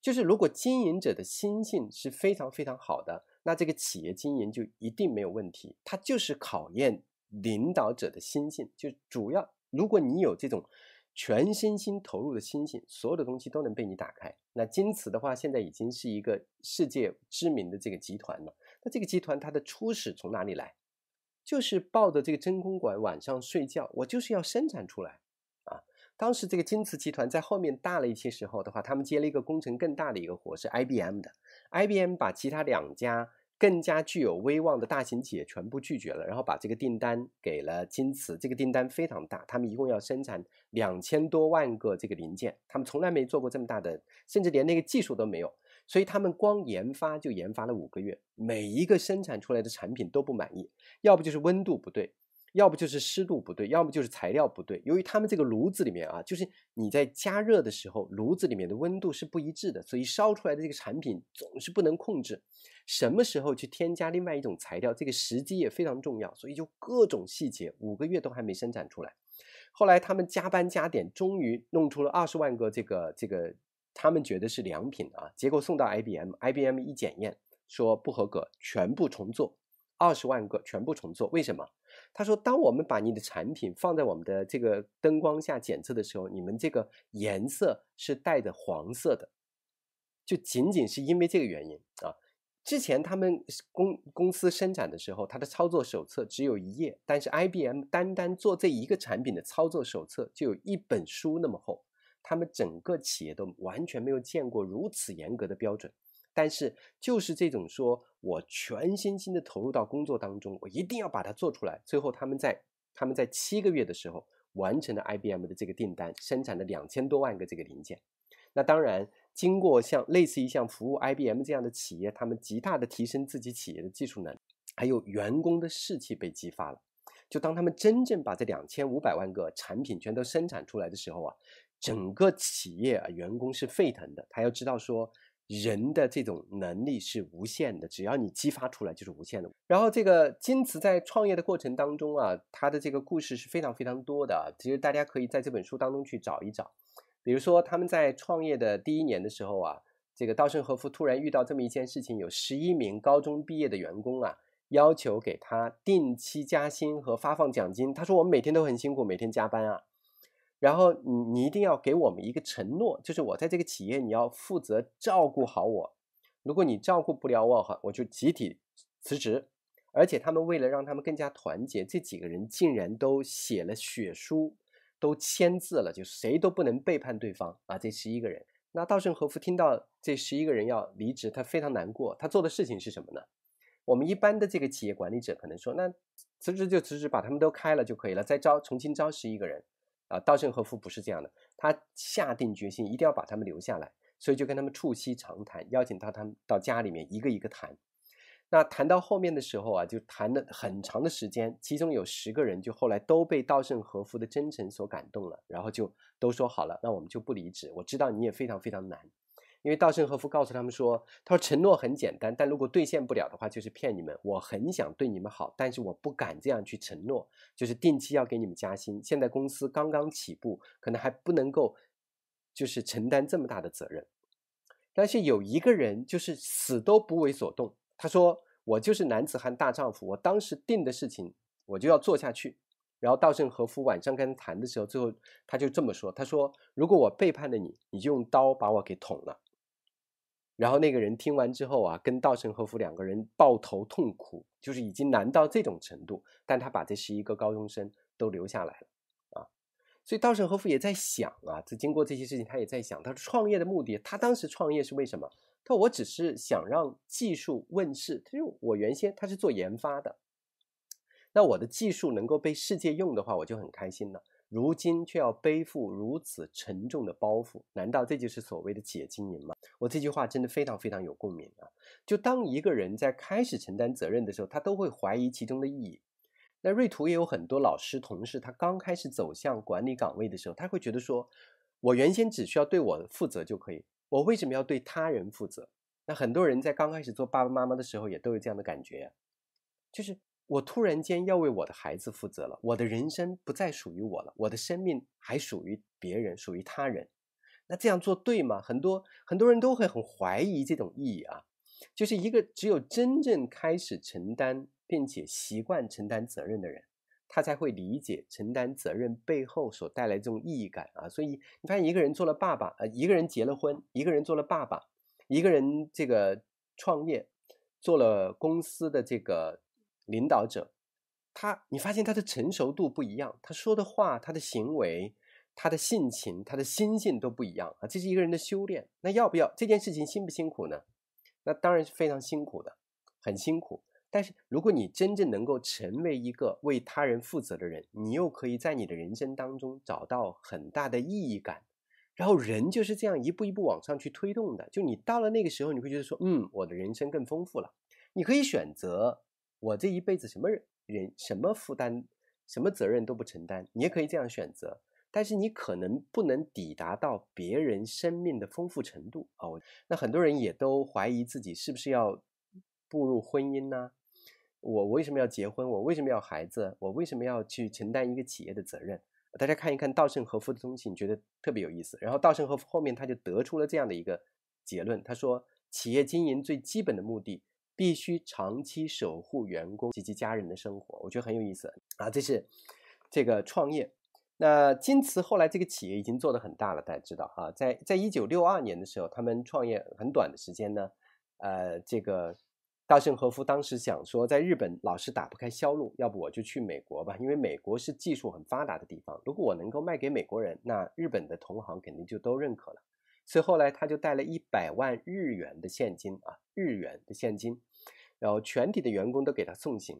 就是如果经营者的心性是非常非常好的，那这个企业经营就一定没有问题。他就是考验领导者的心性，就主要。”如果你有这种全身心投入的心性，所有的东西都能被你打开。那京瓷的话，现在已经是一个世界知名的这个集团了。那这个集团它的初始从哪里来？就是抱着这个真空管晚上睡觉，我就是要生产出来啊。当时这个京瓷集团在后面大了一些时候的话，他们接了一个工程更大的一个活，是 IBM 的。IBM 把其他两家。更加具有威望的大型企业全部拒绝了，然后把这个订单给了京瓷。这个订单非常大，他们一共要生产两千多万个这个零件，他们从来没做过这么大的，甚至连那个技术都没有，所以他们光研发就研发了五个月，每一个生产出来的产品都不满意，要不就是温度不对。要不就是湿度不对，要么就是材料不对。由于他们这个炉子里面啊，就是你在加热的时候，炉子里面的温度是不一致的，所以烧出来的这个产品总是不能控制。什么时候去添加另外一种材料，这个时机也非常重要。所以就各种细节，五个月都还没生产出来。后来他们加班加点，终于弄出了二十万个这个这个，他们觉得是良品啊。结果送到 IBM，IBM 一检验说不合格，全部重做，二十万个全部重做。为什么？他说：“当我们把你的产品放在我们的这个灯光下检测的时候，你们这个颜色是带着黄色的，就仅仅是因为这个原因啊。之前他们公公司生产的时候，它的操作手册只有一页，但是 IBM 单单做这一个产品的操作手册就有一本书那么厚，他们整个企业都完全没有见过如此严格的标准。”但是，就是这种说，我全身心的投入到工作当中，我一定要把它做出来。最后，他们在他们在七个月的时候完成了 IBM 的这个订单，生产了两千多万个这个零件。那当然，经过像类似于像服务 IBM 这样的企业，他们极大的提升自己企业的技术能，还有员工的士气被激发了。就当他们真正把这两千五百万个产品全都生产出来的时候啊，整个企业啊，员工是沸腾的。他要知道说。人的这种能力是无限的，只要你激发出来就是无限的。然后这个金慈在创业的过程当中啊，他的这个故事是非常非常多的，其实大家可以在这本书当中去找一找。比如说他们在创业的第一年的时候啊，这个稻盛和夫突然遇到这么一件事情，有十一名高中毕业的员工啊，要求给他定期加薪和发放奖金。他说我们每天都很辛苦，每天加班啊。然后你你一定要给我们一个承诺，就是我在这个企业，你要负责照顾好我。如果你照顾不了我，好，我就集体辞职。而且他们为了让他们更加团结，这几个人竟然都写了血书，都签字了，就谁都不能背叛对方啊！这十一个人。那稻盛和夫听到这十一个人要离职，他非常难过。他做的事情是什么呢？我们一般的这个企业管理者可能说，那辞职就辞职，把他们都开了就可以了，再招重新招十一个人。啊，稻盛和夫不是这样的，他下定决心一定要把他们留下来，所以就跟他们促膝长谈，邀请到他们到家里面一个一个谈。那谈到后面的时候啊，就谈了很长的时间，其中有十个人就后来都被稻盛和夫的真诚所感动了，然后就都说好了，那我们就不离职。我知道你也非常非常难。因为稻盛和夫告诉他们说：“他说承诺很简单，但如果兑现不了的话，就是骗你们。我很想对你们好，但是我不敢这样去承诺，就是定期要给你们加薪。现在公司刚刚起步，可能还不能够，就是承担这么大的责任。但是有一个人就是死都不为所动。他说：‘我就是男子汉大丈夫，我当时定的事情，我就要做下去。’然后稻盛和夫晚上跟他谈的时候，最后他就这么说：‘他说如果我背叛了你，你就用刀把我给捅了。’然后那个人听完之后啊，跟稻盛和夫两个人抱头痛哭，就是已经难到这种程度，但他把这十一个高中生都留下来了，啊，所以稻盛和夫也在想啊，他经过这些事情，他也在想，他创业的目的，他当时创业是为什么？他我只是想让技术问世，他就我原先他是做研发的，那我的技术能够被世界用的话，我就很开心了。如今却要背负如此沉重的包袱，难道这就是所谓的企业经营吗？我这句话真的非常非常有共鸣啊！就当一个人在开始承担责任的时候，他都会怀疑其中的意义。那瑞图也有很多老师同事，他刚开始走向管理岗位的时候，他会觉得说：“我原先只需要对我负责就可以，我为什么要对他人负责？”那很多人在刚开始做爸爸妈妈的时候，也都有这样的感觉，就是。我突然间要为我的孩子负责了，我的人生不再属于我了，我的生命还属于别人，属于他人。那这样做对吗？很多很多人都会很怀疑这种意义啊。就是一个只有真正开始承担并且习惯承担责任的人，他才会理解承担责任背后所带来这种意义感啊。所以你发现一个人做了爸爸，呃，一个人结了婚，一个人做了爸爸，一个人这个创业，做了公司的这个。领导者，他你发现他的成熟度不一样，他说的话、他的行为、他的性情、他的心性都不一样啊。这是一个人的修炼。那要不要这件事情辛不辛苦呢？那当然是非常辛苦的，很辛苦。但是如果你真正能够成为一个为他人负责的人，你又可以在你的人生当中找到很大的意义感。然后人就是这样一步一步往上去推动的。就你到了那个时候，你会觉得说，嗯，我的人生更丰富了。你可以选择。我这一辈子什么人、什么负担、什么责任都不承担，你也可以这样选择，但是你可能不能抵达到别人生命的丰富程度啊！那很多人也都怀疑自己是不是要步入婚姻呢？我为什么要结婚？我为什么要孩子？我为什么要去承担一个企业的责任？大家看一看稻盛和夫的东西，你觉得特别有意思。然后稻盛和夫后面他就得出了这样的一个结论：他说，企业经营最基本的目的。必须长期守护员工及其家人的生活，我觉得很有意思啊！这是这个创业。那金瓷后来这个企业已经做得很大了，大家知道哈。在在1962年的时候，他们创业很短的时间呢，呃，这个稻盛和夫当时想说，在日本老是打不开销路，要不我就去美国吧，因为美国是技术很发达的地方，如果我能够卖给美国人，那日本的同行肯定就都认可了。所以后来他就带了一百万日元的现金啊，日元的现金，然后全体的员工都给他送行，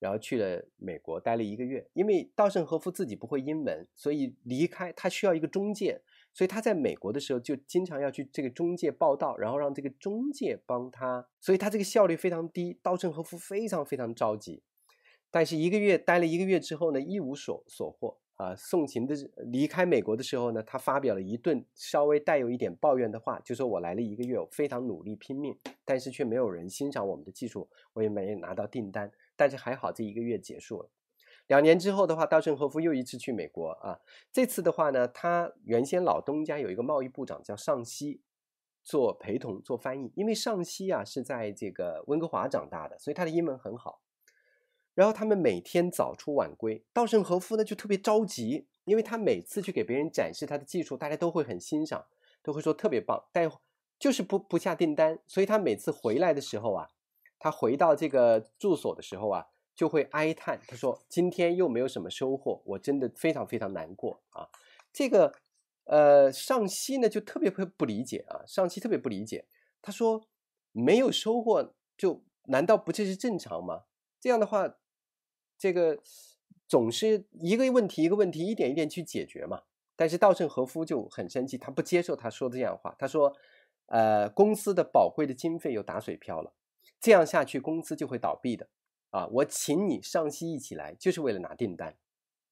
然后去了美国待了一个月。因为稻盛和夫自己不会英文，所以离开他需要一个中介，所以他在美国的时候就经常要去这个中介报到，然后让这个中介帮他。所以他这个效率非常低，稻盛和夫非常非常着急。但是一个月待了一个月之后呢，一无所所获。啊，送行的离开美国的时候呢，他发表了一顿稍微带有一点抱怨的话，就说我来了一个月，我非常努力拼命，但是却没有人欣赏我们的技术，我也没拿到订单。但是还好，这一个月结束了。两年之后的话，稻盛和夫又一次去美国啊，这次的话呢，他原先老东家有一个贸易部长叫上西，做陪同做翻译，因为上西啊是在这个温哥华长大的，所以他的英文很好。然后他们每天早出晚归，稻盛和夫呢就特别着急，因为他每次去给别人展示他的技术，大家都会很欣赏，都会说特别棒，但就是不不下订单。所以他每次回来的时候啊，他回到这个住所的时候啊，就会哀叹，他说：“今天又没有什么收获，我真的非常非常难过啊。”这个呃，上西呢就特别不不理解啊，上西特别不理解，他说：“没有收获，就难道不这是正常吗？这样的话。”这个总是一个问题一个问题一点一点去解决嘛。但是稻盛和夫就很生气，他不接受他说的这样的话。他说：“呃，公司的宝贵的经费又打水漂了，这样下去公司就会倒闭的啊！我请你上西一起来，就是为了拿订单。”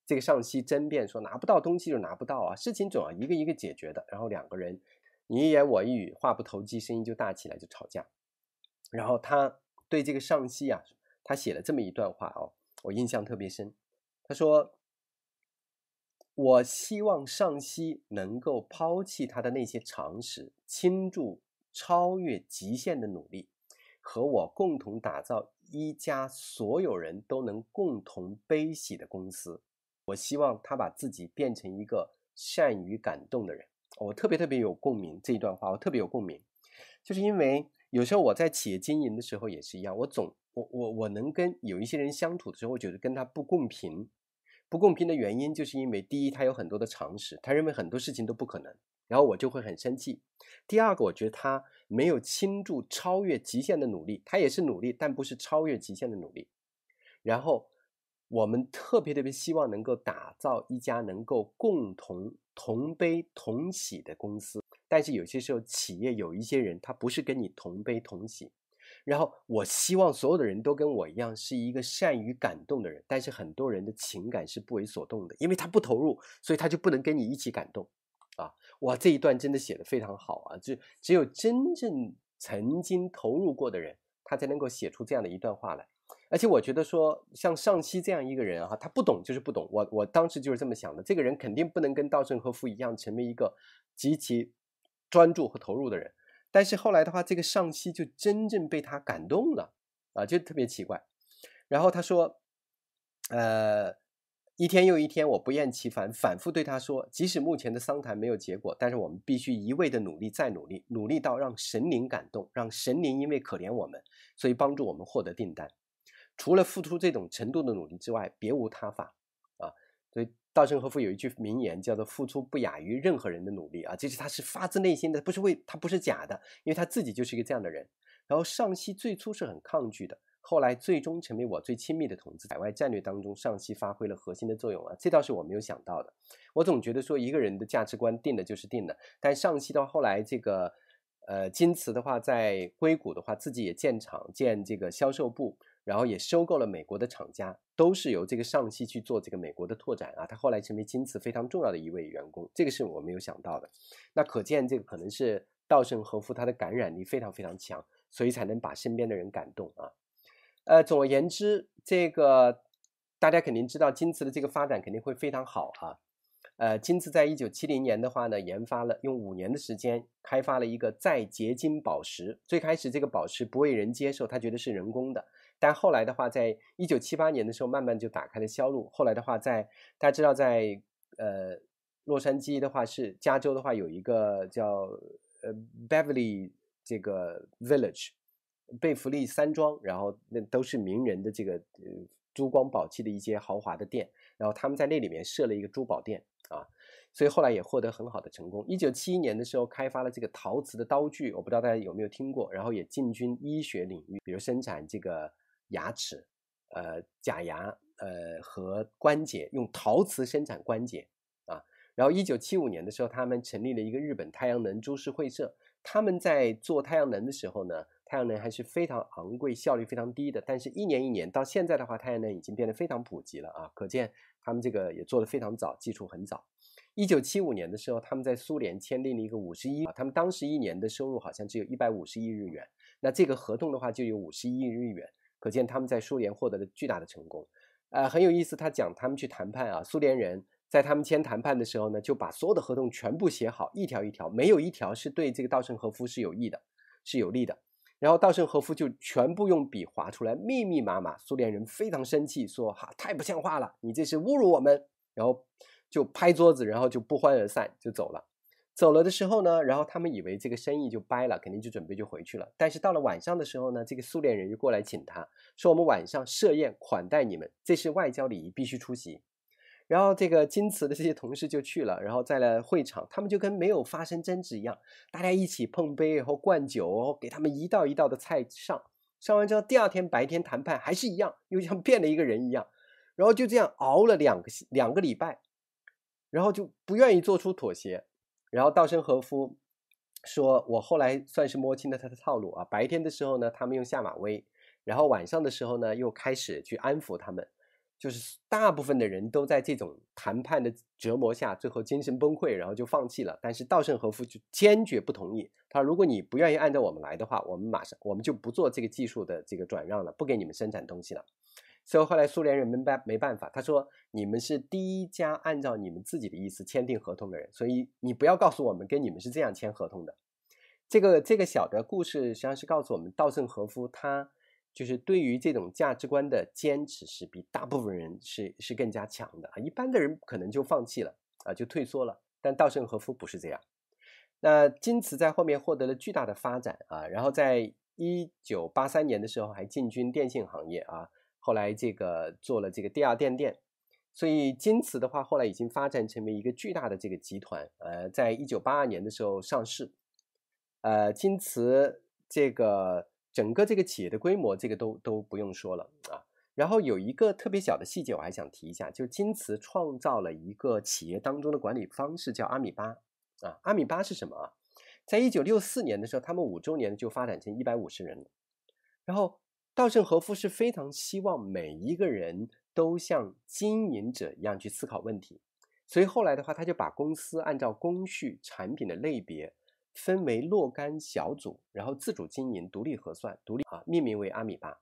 这个上西争辩说：“拿不到东西就拿不到啊，事情总要一个一个解决的。”然后两个人你一言我一语，话不投机，声音就大起来，就吵架。然后他对这个上西啊，他写了这么一段话哦。我印象特别深，他说：“我希望上西能够抛弃他的那些常识，倾注超越极限的努力，和我共同打造一家所有人都能共同悲喜的公司。我希望他把自己变成一个善于感动的人。我特别特别有共鸣，这一段话我特别有共鸣，就是因为有时候我在企业经营的时候也是一样，我总。”我我我能跟有一些人相处的时候，我觉得跟他不公平。不公平的原因就是因为第一，他有很多的常识，他认为很多事情都不可能，然后我就会很生气。第二个，我觉得他没有倾注超越极限的努力，他也是努力，但不是超越极限的努力。然后我们特别特别希望能够打造一家能够共同同悲同喜的公司，但是有些时候企业有一些人，他不是跟你同悲同喜。然后我希望所有的人都跟我一样是一个善于感动的人，但是很多人的情感是不为所动的，因为他不投入，所以他就不能跟你一起感动。啊，哇，这一段真的写的非常好啊！就只有真正曾经投入过的人，他才能够写出这样的一段话来。而且我觉得说，像上期这样一个人哈，他不懂就是不懂。我我当时就是这么想的，这个人肯定不能跟稻盛和夫一样，成为一个极其专注和投入的人。但是后来的话，这个上期就真正被他感动了啊，就特别奇怪。然后他说，呃，一天又一天，我不厌其烦，反复对他说，即使目前的商谈没有结果，但是我们必须一味的努力，再努力，努力到让神灵感动，让神灵因为可怜我们，所以帮助我们获得订单。除了付出这种程度的努力之外，别无他法啊，所以。稻盛和夫有一句名言，叫做“付出不亚于任何人的努力”啊，其实他是发自内心的，不是为他不是假的，因为他自己就是一个这样的人。然后上西最初是很抗拒的，后来最终成为我最亲密的同志。海外战略当中，上西发挥了核心的作用啊，这倒是我没有想到的。我总觉得说一个人的价值观定的就是定的，但上西到后来这个，呃，金瓷的话在硅谷的话自己也建厂、建这个销售部，然后也收购了美国的厂家。都是由这个上汽去做这个美国的拓展啊，他后来成为金瓷非常重要的一位员工，这个是我没有想到的。那可见这个可能是稻盛和夫他的感染力非常非常强，所以才能把身边的人感动啊。呃，总而言之，这个大家肯定知道金瓷的这个发展肯定会非常好啊。呃，金瓷在一九七零年的话呢，研发了用五年的时间开发了一个再结晶宝石，最开始这个宝石不为人接受，他觉得是人工的。但后来的话，在一九七八年的时候，慢慢就打开了销路。后来的话，在大家知道，在呃洛杉矶的话是加州的话，有一个叫呃 Bevly e r 这个 Village，贝弗利山庄，然后那都是名人的这个呃珠光宝气的一些豪华的店，然后他们在那里面设了一个珠宝店啊，所以后来也获得很好的成功。一九七一年的时候，开发了这个陶瓷的刀具，我不知道大家有没有听过，然后也进军医学领域，比如生产这个。牙齿，呃，假牙，呃，和关节用陶瓷生产关节啊。然后一九七五年的时候，他们成立了一个日本太阳能株式会社。他们在做太阳能的时候呢，太阳能还是非常昂贵、效率非常低的。但是，一年一年到现在的话，太阳能已经变得非常普及了啊！可见他们这个也做的非常早，技术很早。一九七五年的时候，他们在苏联签订了一个五十一，啊，他们当时一年的收入好像只有一百五十亿日元，那这个合同的话就有五十亿日元。可见他们在苏联获得了巨大的成功，呃，很有意思。他讲他们去谈判啊，苏联人在他们签谈判的时候呢，就把所有的合同全部写好，一条一条，没有一条是对这个稻盛和夫是有益的，是有利的。然后稻盛和夫就全部用笔划出来，密密麻麻。苏联人非常生气，说哈太不像话了，你这是侮辱我们。然后就拍桌子，然后就不欢而散，就走了。走了的时候呢，然后他们以为这个生意就掰了，肯定就准备就回去了。但是到了晚上的时候呢，这个苏联人就过来请他说：“我们晚上设宴款待你们，这是外交礼仪，必须出席。”然后这个金瓷的这些同事就去了，然后在了会场，他们就跟没有发生争执一样，大家一起碰杯，然后灌酒，然后给他们一道一道的菜上。上完之后，第二天白天谈判还是一样，又像变了一个人一样。然后就这样熬了两个两个礼拜，然后就不愿意做出妥协。然后稻盛和夫说：“我后来算是摸清了他的套路啊。白天的时候呢，他们用下马威；然后晚上的时候呢，又开始去安抚他们。就是大部分的人都在这种谈判的折磨下，最后精神崩溃，然后就放弃了。但是稻盛和夫就坚决不同意。他说：如果你不愿意按照我们来的话，我们马上我们就不做这个技术的这个转让了，不给你们生产东西了。”所以后来苏联人没办没办法，他说：“你们是第一家按照你们自己的意思签订合同的人，所以你不要告诉我们跟你们是这样签合同的。”这个这个小的故事实际上是告诉我们，稻盛和夫他就是对于这种价值观的坚持是比大部分人是是更加强的啊，一般的人可能就放弃了啊，就退缩了，但稻盛和夫不是这样。那金瓷在后面获得了巨大的发展啊，然后在一九八三年的时候还进军电信行业啊。后来这个做了这个第二店店，所以金瓷的话后来已经发展成为一个巨大的这个集团。呃，在一九八二年的时候上市，呃，金瓷这个整个这个企业的规模，这个都都不用说了啊。然后有一个特别小的细节，我还想提一下，就金瓷创造了一个企业当中的管理方式，叫阿米巴啊。阿米巴是什么啊？在一九六四年的时候，他们五周年就发展成一百五十人，然后。稻盛和夫是非常希望每一个人都像经营者一样去思考问题，所以后来的话，他就把公司按照工序、产品的类别分为若干小组，然后自主经营、独立核算、独立啊，命名为阿米巴。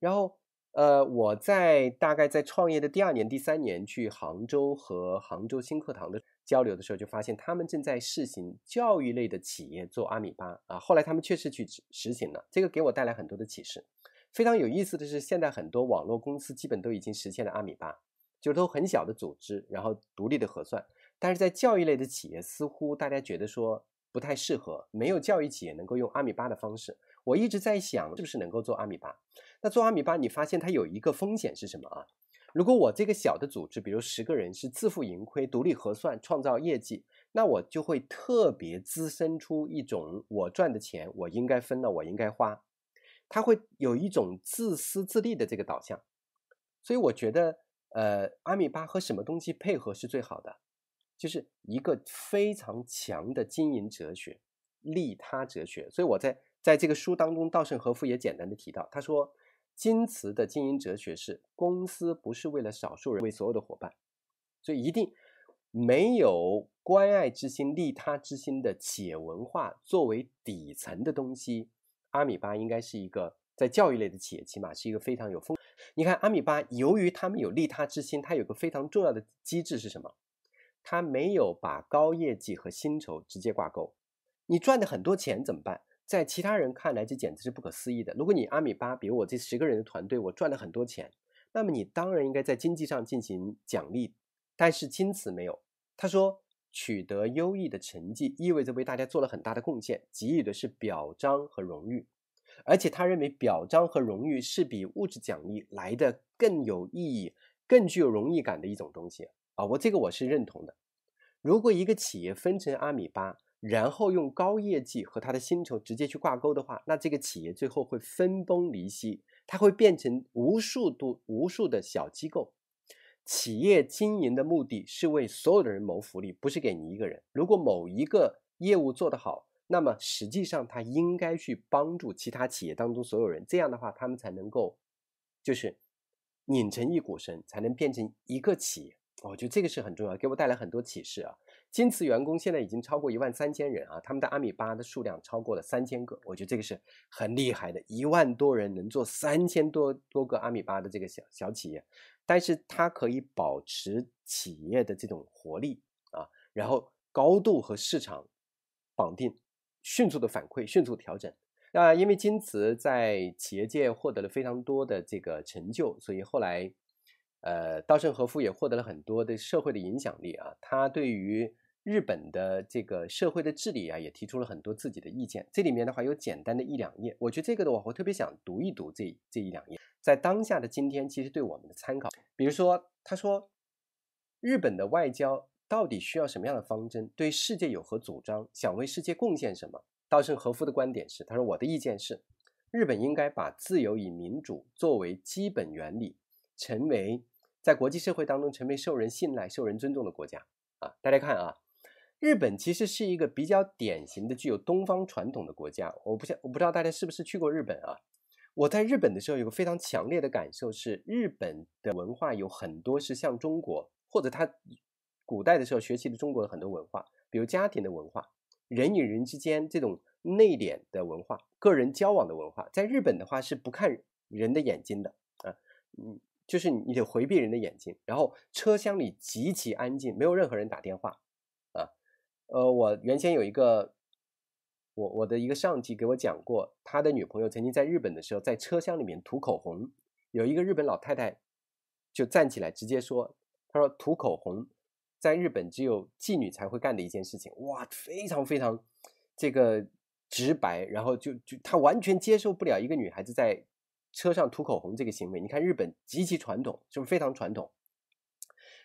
然后，呃，我在大概在创业的第二年、第三年去杭州和杭州新课堂的。交流的时候就发现他们正在试行教育类的企业做阿米巴啊，后来他们确实去实行了，这个给我带来很多的启示。非常有意思的是，现在很多网络公司基本都已经实现了阿米巴，就是都很小的组织，然后独立的核算。但是在教育类的企业，似乎大家觉得说不太适合，没有教育企业能够用阿米巴的方式。我一直在想，是不是能够做阿米巴？那做阿米巴，你发现它有一个风险是什么啊？如果我这个小的组织，比如十个人是自负盈亏、独立核算、创造业绩，那我就会特别滋生出一种我赚的钱我应该分了，我应该花，他会有一种自私自利的这个导向。所以我觉得，呃，阿米巴和什么东西配合是最好的，就是一个非常强的经营哲学，利他哲学。所以我在在这个书当中，稻盛和夫也简单的提到，他说。京瓷的经营哲学是：公司不是为了少数人，为所有的伙伴。所以，一定没有关爱之心、利他之心的企业文化作为底层的东西，阿米巴应该是一个在教育类的企业，起码是一个非常有风。你看，阿米巴由于他们有利他之心，它有个非常重要的机制是什么？它没有把高业绩和薪酬直接挂钩。你赚的很多钱怎么办？在其他人看来，这简直是不可思议的。如果你阿米巴，比如我这十个人的团队，我赚了很多钱，那么你当然应该在经济上进行奖励。但是金瓷没有，他说取得优异的成绩意味着为大家做了很大的贡献，给予的是表彰和荣誉，而且他认为表彰和荣誉是比物质奖励来的更有意义、更具有荣誉感的一种东西。啊，我这个我是认同的。如果一个企业分成阿米巴，然后用高业绩和他的薪酬直接去挂钩的话，那这个企业最后会分崩离析，它会变成无数多无数的小机构。企业经营的目的是为所有的人谋福利，不是给你一个人。如果某一个业务做得好，那么实际上他应该去帮助其他企业当中所有人，这样的话他们才能够就是拧成一股绳，才能变成一个企业。我觉得这个是很重要，给我带来很多启示啊。京瓷员工现在已经超过一万三千人啊，他们的阿米巴的数量超过了三千个，我觉得这个是很厉害的。一万多人能做三千多多个阿米巴的这个小小企业，但是它可以保持企业的这种活力啊，然后高度和市场绑定，迅速的反馈，迅速调整。那因为京瓷在企业界获得了非常多的这个成就，所以后来，呃，稻盛和夫也获得了很多的社会的影响力啊，他对于日本的这个社会的治理啊，也提出了很多自己的意见。这里面的话有简单的一两页，我觉得这个的话，我特别想读一读这这一两页，在当下的今天，其实对我们的参考。比如说，他说，日本的外交到底需要什么样的方针？对世界有何主张？想为世界贡献什么？稻盛和夫的观点是，他说：“我的意见是，日本应该把自由与民主作为基本原理，成为在国际社会当中成为受人信赖、受人尊重的国家。”啊，大家看啊。日本其实是一个比较典型的具有东方传统的国家。我不想我不知道大家是不是去过日本啊？我在日本的时候，有个非常强烈的感受是，日本的文化有很多是像中国，或者他古代的时候学习的中国的很多文化，比如家庭的文化、人与人之间这种内敛的文化、个人交往的文化。在日本的话，是不看人的眼睛的啊，嗯，就是你得回避人的眼睛。然后车厢里极其安静，没有任何人打电话。呃，我原先有一个，我我的一个上级给我讲过，他的女朋友曾经在日本的时候，在车厢里面涂口红，有一个日本老太太就站起来直接说，她说涂口红，在日本只有妓女才会干的一件事情，哇，非常非常这个直白，然后就就她完全接受不了一个女孩子在车上涂口红这个行为，你看日本极其传统，就是非常传统。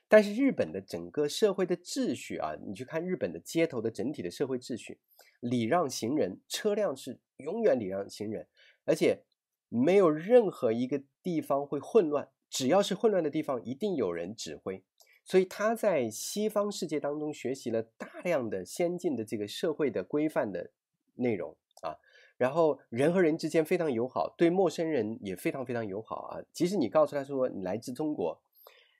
但是日本的整个社会的秩序啊，你去看日本的街头的整体的社会秩序，礼让行人，车辆是永远礼让行人，而且没有任何一个地方会混乱，只要是混乱的地方，一定有人指挥。所以他在西方世界当中学习了大量的先进的这个社会的规范的内容啊，然后人和人之间非常友好，对陌生人也非常非常友好啊，即使你告诉他说你来自中国，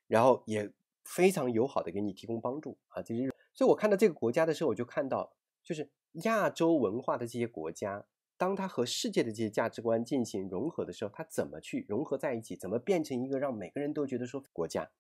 然后也。非常友好的给你提供帮助啊，就是，所以我看到这个国家的时候，我就看到，就是亚洲文化的这些国家，当它和世界的这些价值观进行融合的时候，它怎么去融合在一起，怎么变成一个让每个人都觉得说国家，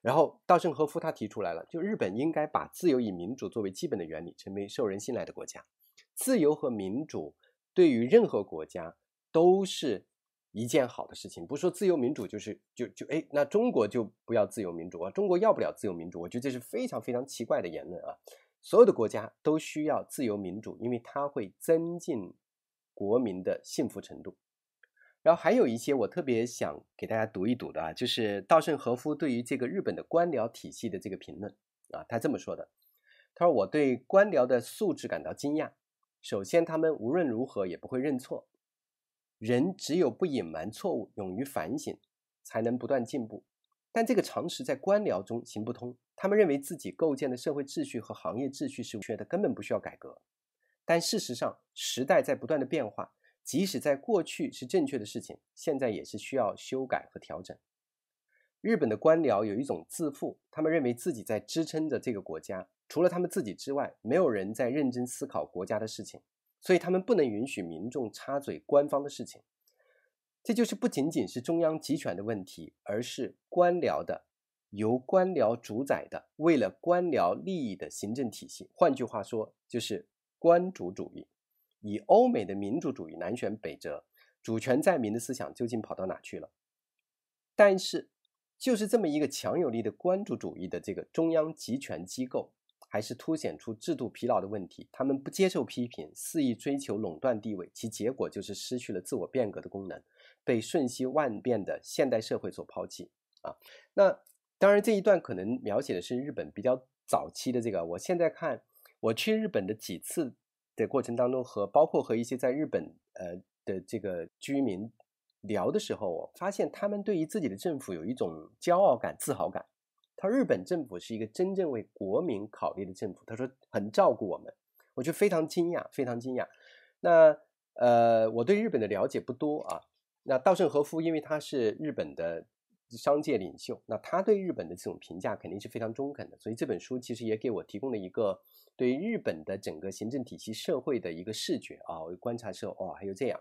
然后稻盛和夫他提出来了，就日本应该把自由与民主作为基本的原理，成为受人信赖的国家。自由和民主对于任何国家都是。一件好的事情，不说自由民主就是就就哎，那中国就不要自由民主啊，中国要不了自由民主，我觉得这是非常非常奇怪的言论啊。所有的国家都需要自由民主，因为它会增进国民的幸福程度。然后还有一些我特别想给大家读一读的，啊，就是稻盛和夫对于这个日本的官僚体系的这个评论啊，他这么说的，他说我对官僚的素质感到惊讶，首先他们无论如何也不会认错。人只有不隐瞒错误，勇于反省，才能不断进步。但这个常识在官僚中行不通。他们认为自己构建的社会秩序和行业秩序是缺的，根本不需要改革。但事实上，时代在不断的变化，即使在过去是正确的事情，现在也是需要修改和调整。日本的官僚有一种自负，他们认为自己在支撑着这个国家，除了他们自己之外，没有人在认真思考国家的事情。所以他们不能允许民众插嘴官方的事情，这就是不仅仅是中央集权的问题，而是官僚的、由官僚主宰的、为了官僚利益的行政体系。换句话说，就是官主主义，以欧美的民主主义南辕北辙。主权在民的思想究竟跑到哪去了？但是，就是这么一个强有力的官主主义的这个中央集权机构。还是凸显出制度疲劳的问题，他们不接受批评，肆意追求垄断地位，其结果就是失去了自我变革的功能，被瞬息万变的现代社会所抛弃。啊，那当然这一段可能描写的是日本比较早期的这个。我现在看我去日本的几次的过程当中，和包括和一些在日本呃的这个居民聊的时候，我发现他们对于自己的政府有一种骄傲感、自豪感。他说日本政府是一个真正为国民考虑的政府，他说很照顾我们，我就非常惊讶，非常惊讶。那呃，我对日本的了解不多啊。那稻盛和夫因为他是日本的商界领袖，那他对日本的这种评价肯定是非常中肯的。所以这本书其实也给我提供了一个对日本的整个行政体系、社会的一个视觉啊。我观察时候，哦，还有这样，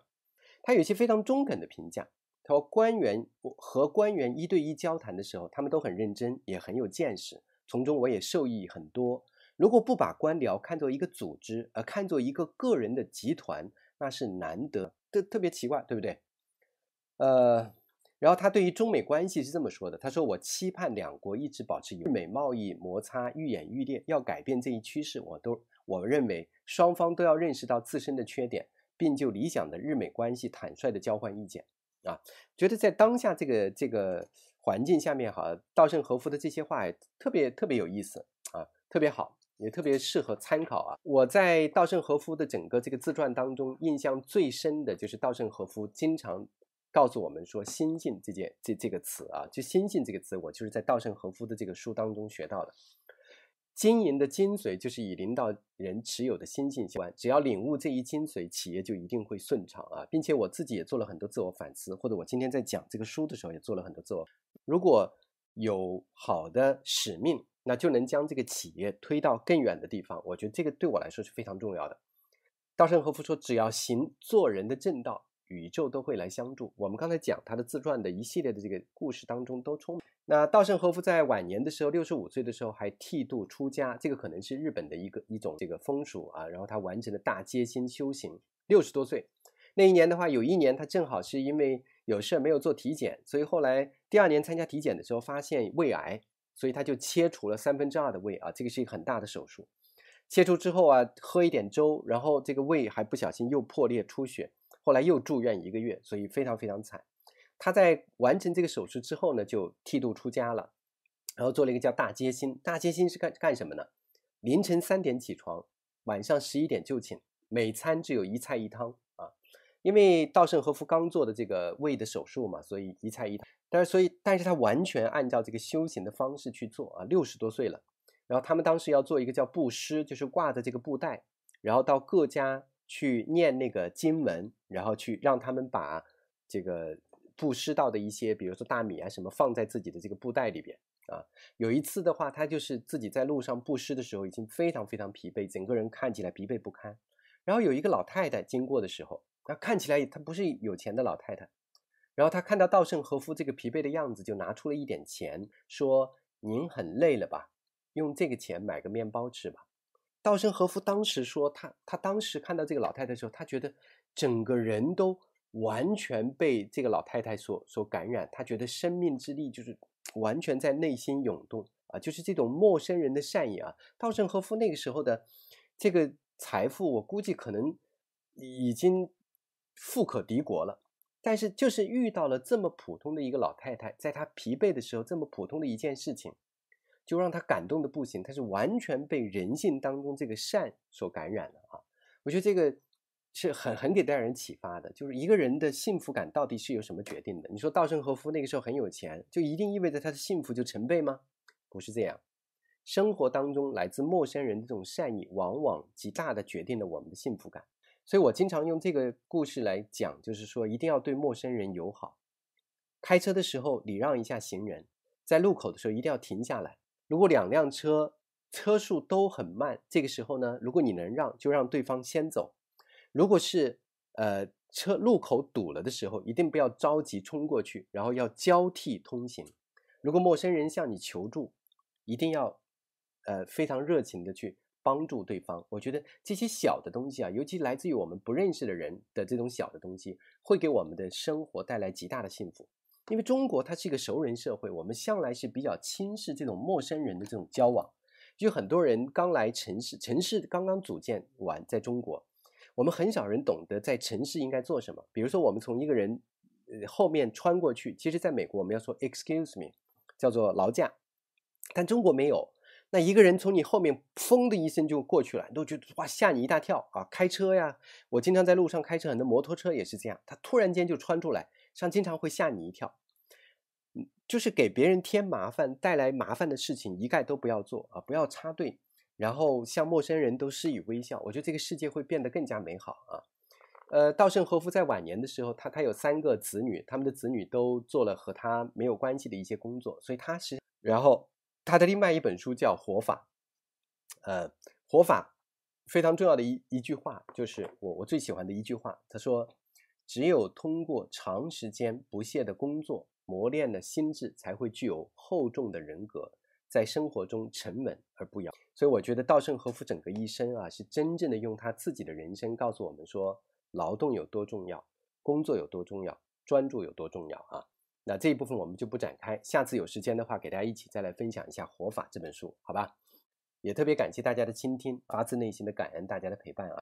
他有一些非常中肯的评价。说官员和官员一对一交谈的时候，他们都很认真，也很有见识，从中我也受益很多。如果不把官僚看作一个组织，呃，看作一个个人的集团，那是难得特特别奇怪，对不对？呃，然后他对于中美关系是这么说的：他说，我期盼两国一直保持友美贸易摩擦愈演愈烈，要改变这一趋势，我都我认为双方都要认识到自身的缺点，并就理想的日美关系坦率的交换意见。啊，觉得在当下这个这个环境下面，哈，稻盛和夫的这些话也特别特别有意思啊，特别好，也特别适合参考啊。我在稻盛和夫的整个这个自传当中，印象最深的就是稻盛和夫经常告诉我们说“心境”这件这这个词啊，就“心境”这个词，我就是在稻盛和夫的这个书当中学到的。经营的精髓就是以领导人持有的心境相关，只要领悟这一精髓，企业就一定会顺畅啊！并且我自己也做了很多自我反思，或者我今天在讲这个书的时候也做了很多自我。如果有好的使命，那就能将这个企业推到更远的地方。我觉得这个对我来说是非常重要的。稻盛和夫说：“只要行做人的正道，宇宙都会来相助。”我们刚才讲他的自传的一系列的这个故事当中都充满。那稻盛和夫在晚年的时候，六十五岁的时候还剃度出家，这个可能是日本的一个一种这个风俗啊。然后他完成了大接心修行。六十多岁那一年的话，有一年他正好是因为有事没有做体检，所以后来第二年参加体检的时候发现胃癌，所以他就切除了三分之二的胃啊，这个是一个很大的手术。切除之后啊，喝一点粥，然后这个胃还不小心又破裂出血，后来又住院一个月，所以非常非常惨。他在完成这个手术之后呢，就剃度出家了，然后做了一个叫大接心。大接心是干干什么呢？凌晨三点起床，晚上十一点就寝，每餐只有一菜一汤啊。因为稻盛和夫刚做的这个胃的手术嘛，所以一菜一汤。但是所以，但是他完全按照这个修行的方式去做啊。六十多岁了，然后他们当时要做一个叫布施，就是挂着这个布袋，然后到各家去念那个经文，然后去让他们把这个。布施到的一些，比如说大米啊什么，放在自己的这个布袋里边啊。有一次的话，他就是自己在路上布施的时候，已经非常非常疲惫，整个人看起来疲惫不堪。然后有一个老太太经过的时候，那看起来她不是有钱的老太太。然后他看到稻盛和夫这个疲惫的样子，就拿出了一点钱，说：“您很累了吧？用这个钱买个面包吃吧。”稻盛和夫当时说，他他当时看到这个老太太的时候，他觉得整个人都。完全被这个老太太所所感染，他觉得生命之力就是 *tsk* 完全在内心涌动啊，就是这种陌生人的善意啊。稻盛和夫那个时候的这个财富，我估计可能已经富可敌国了，但是就是遇到了这么普通的一个老太太，在他疲惫的时候，这么普通的一件事情，就让他感动的不行。他是完全被人性当中这个善所感染的啊，我觉得这个。是很很给代人启发的，就是一个人的幸福感到底是由什么决定的？你说稻盛和夫那个时候很有钱，就一定意味着他的幸福就成倍吗？不是这样。生活当中来自陌生人的这种善意，往往极大的决定了我们的幸福感。所以我经常用这个故事来讲，就是说一定要对陌生人友好。开车的时候礼让一下行人，在路口的时候一定要停下来。如果两辆车车速都很慢，这个时候呢，如果你能让，就让对方先走。如果是呃车路口堵了的时候，一定不要着急冲过去，然后要交替通行。如果陌生人向你求助，一定要呃非常热情的去帮助对方。我觉得这些小的东西啊，尤其来自于我们不认识的人的这种小的东西，会给我们的生活带来极大的幸福。因为中国它是一个熟人社会，我们向来是比较轻视这种陌生人的这种交往。就很多人刚来城市，城市刚刚组建完，在中国。我们很少人懂得在城市应该做什么。比如说，我们从一个人呃后面穿过去，其实在美国我们要说 excuse me，叫做劳驾，但中国没有。那一个人从你后面砰的一声就过去了，都觉得哇吓你一大跳啊！开车呀，我经常在路上开车，很多摩托车也是这样，他突然间就穿出来，像经常会吓你一跳。就是给别人添麻烦、带来麻烦的事情一概都不要做啊！不要插队。然后向陌生人都施以微笑，我觉得这个世界会变得更加美好啊。呃，稻盛和夫在晚年的时候，他他有三个子女，他们的子女都做了和他没有关系的一些工作，所以他是。然后他的另外一本书叫《活法》，呃，《活法》非常重要的一一句话，就是我我最喜欢的一句话，他说：“只有通过长时间不懈的工作磨练了心智，才会具有厚重的人格。”在生活中沉稳而不摇，所以我觉得稻盛和夫整个一生啊，是真正的用他自己的人生告诉我们说，劳动有多重要，工作有多重要，专注有多重要啊。那这一部分我们就不展开，下次有时间的话，给大家一起再来分享一下《活法》这本书，好吧？也特别感谢大家的倾听，发自内心的感恩大家的陪伴啊。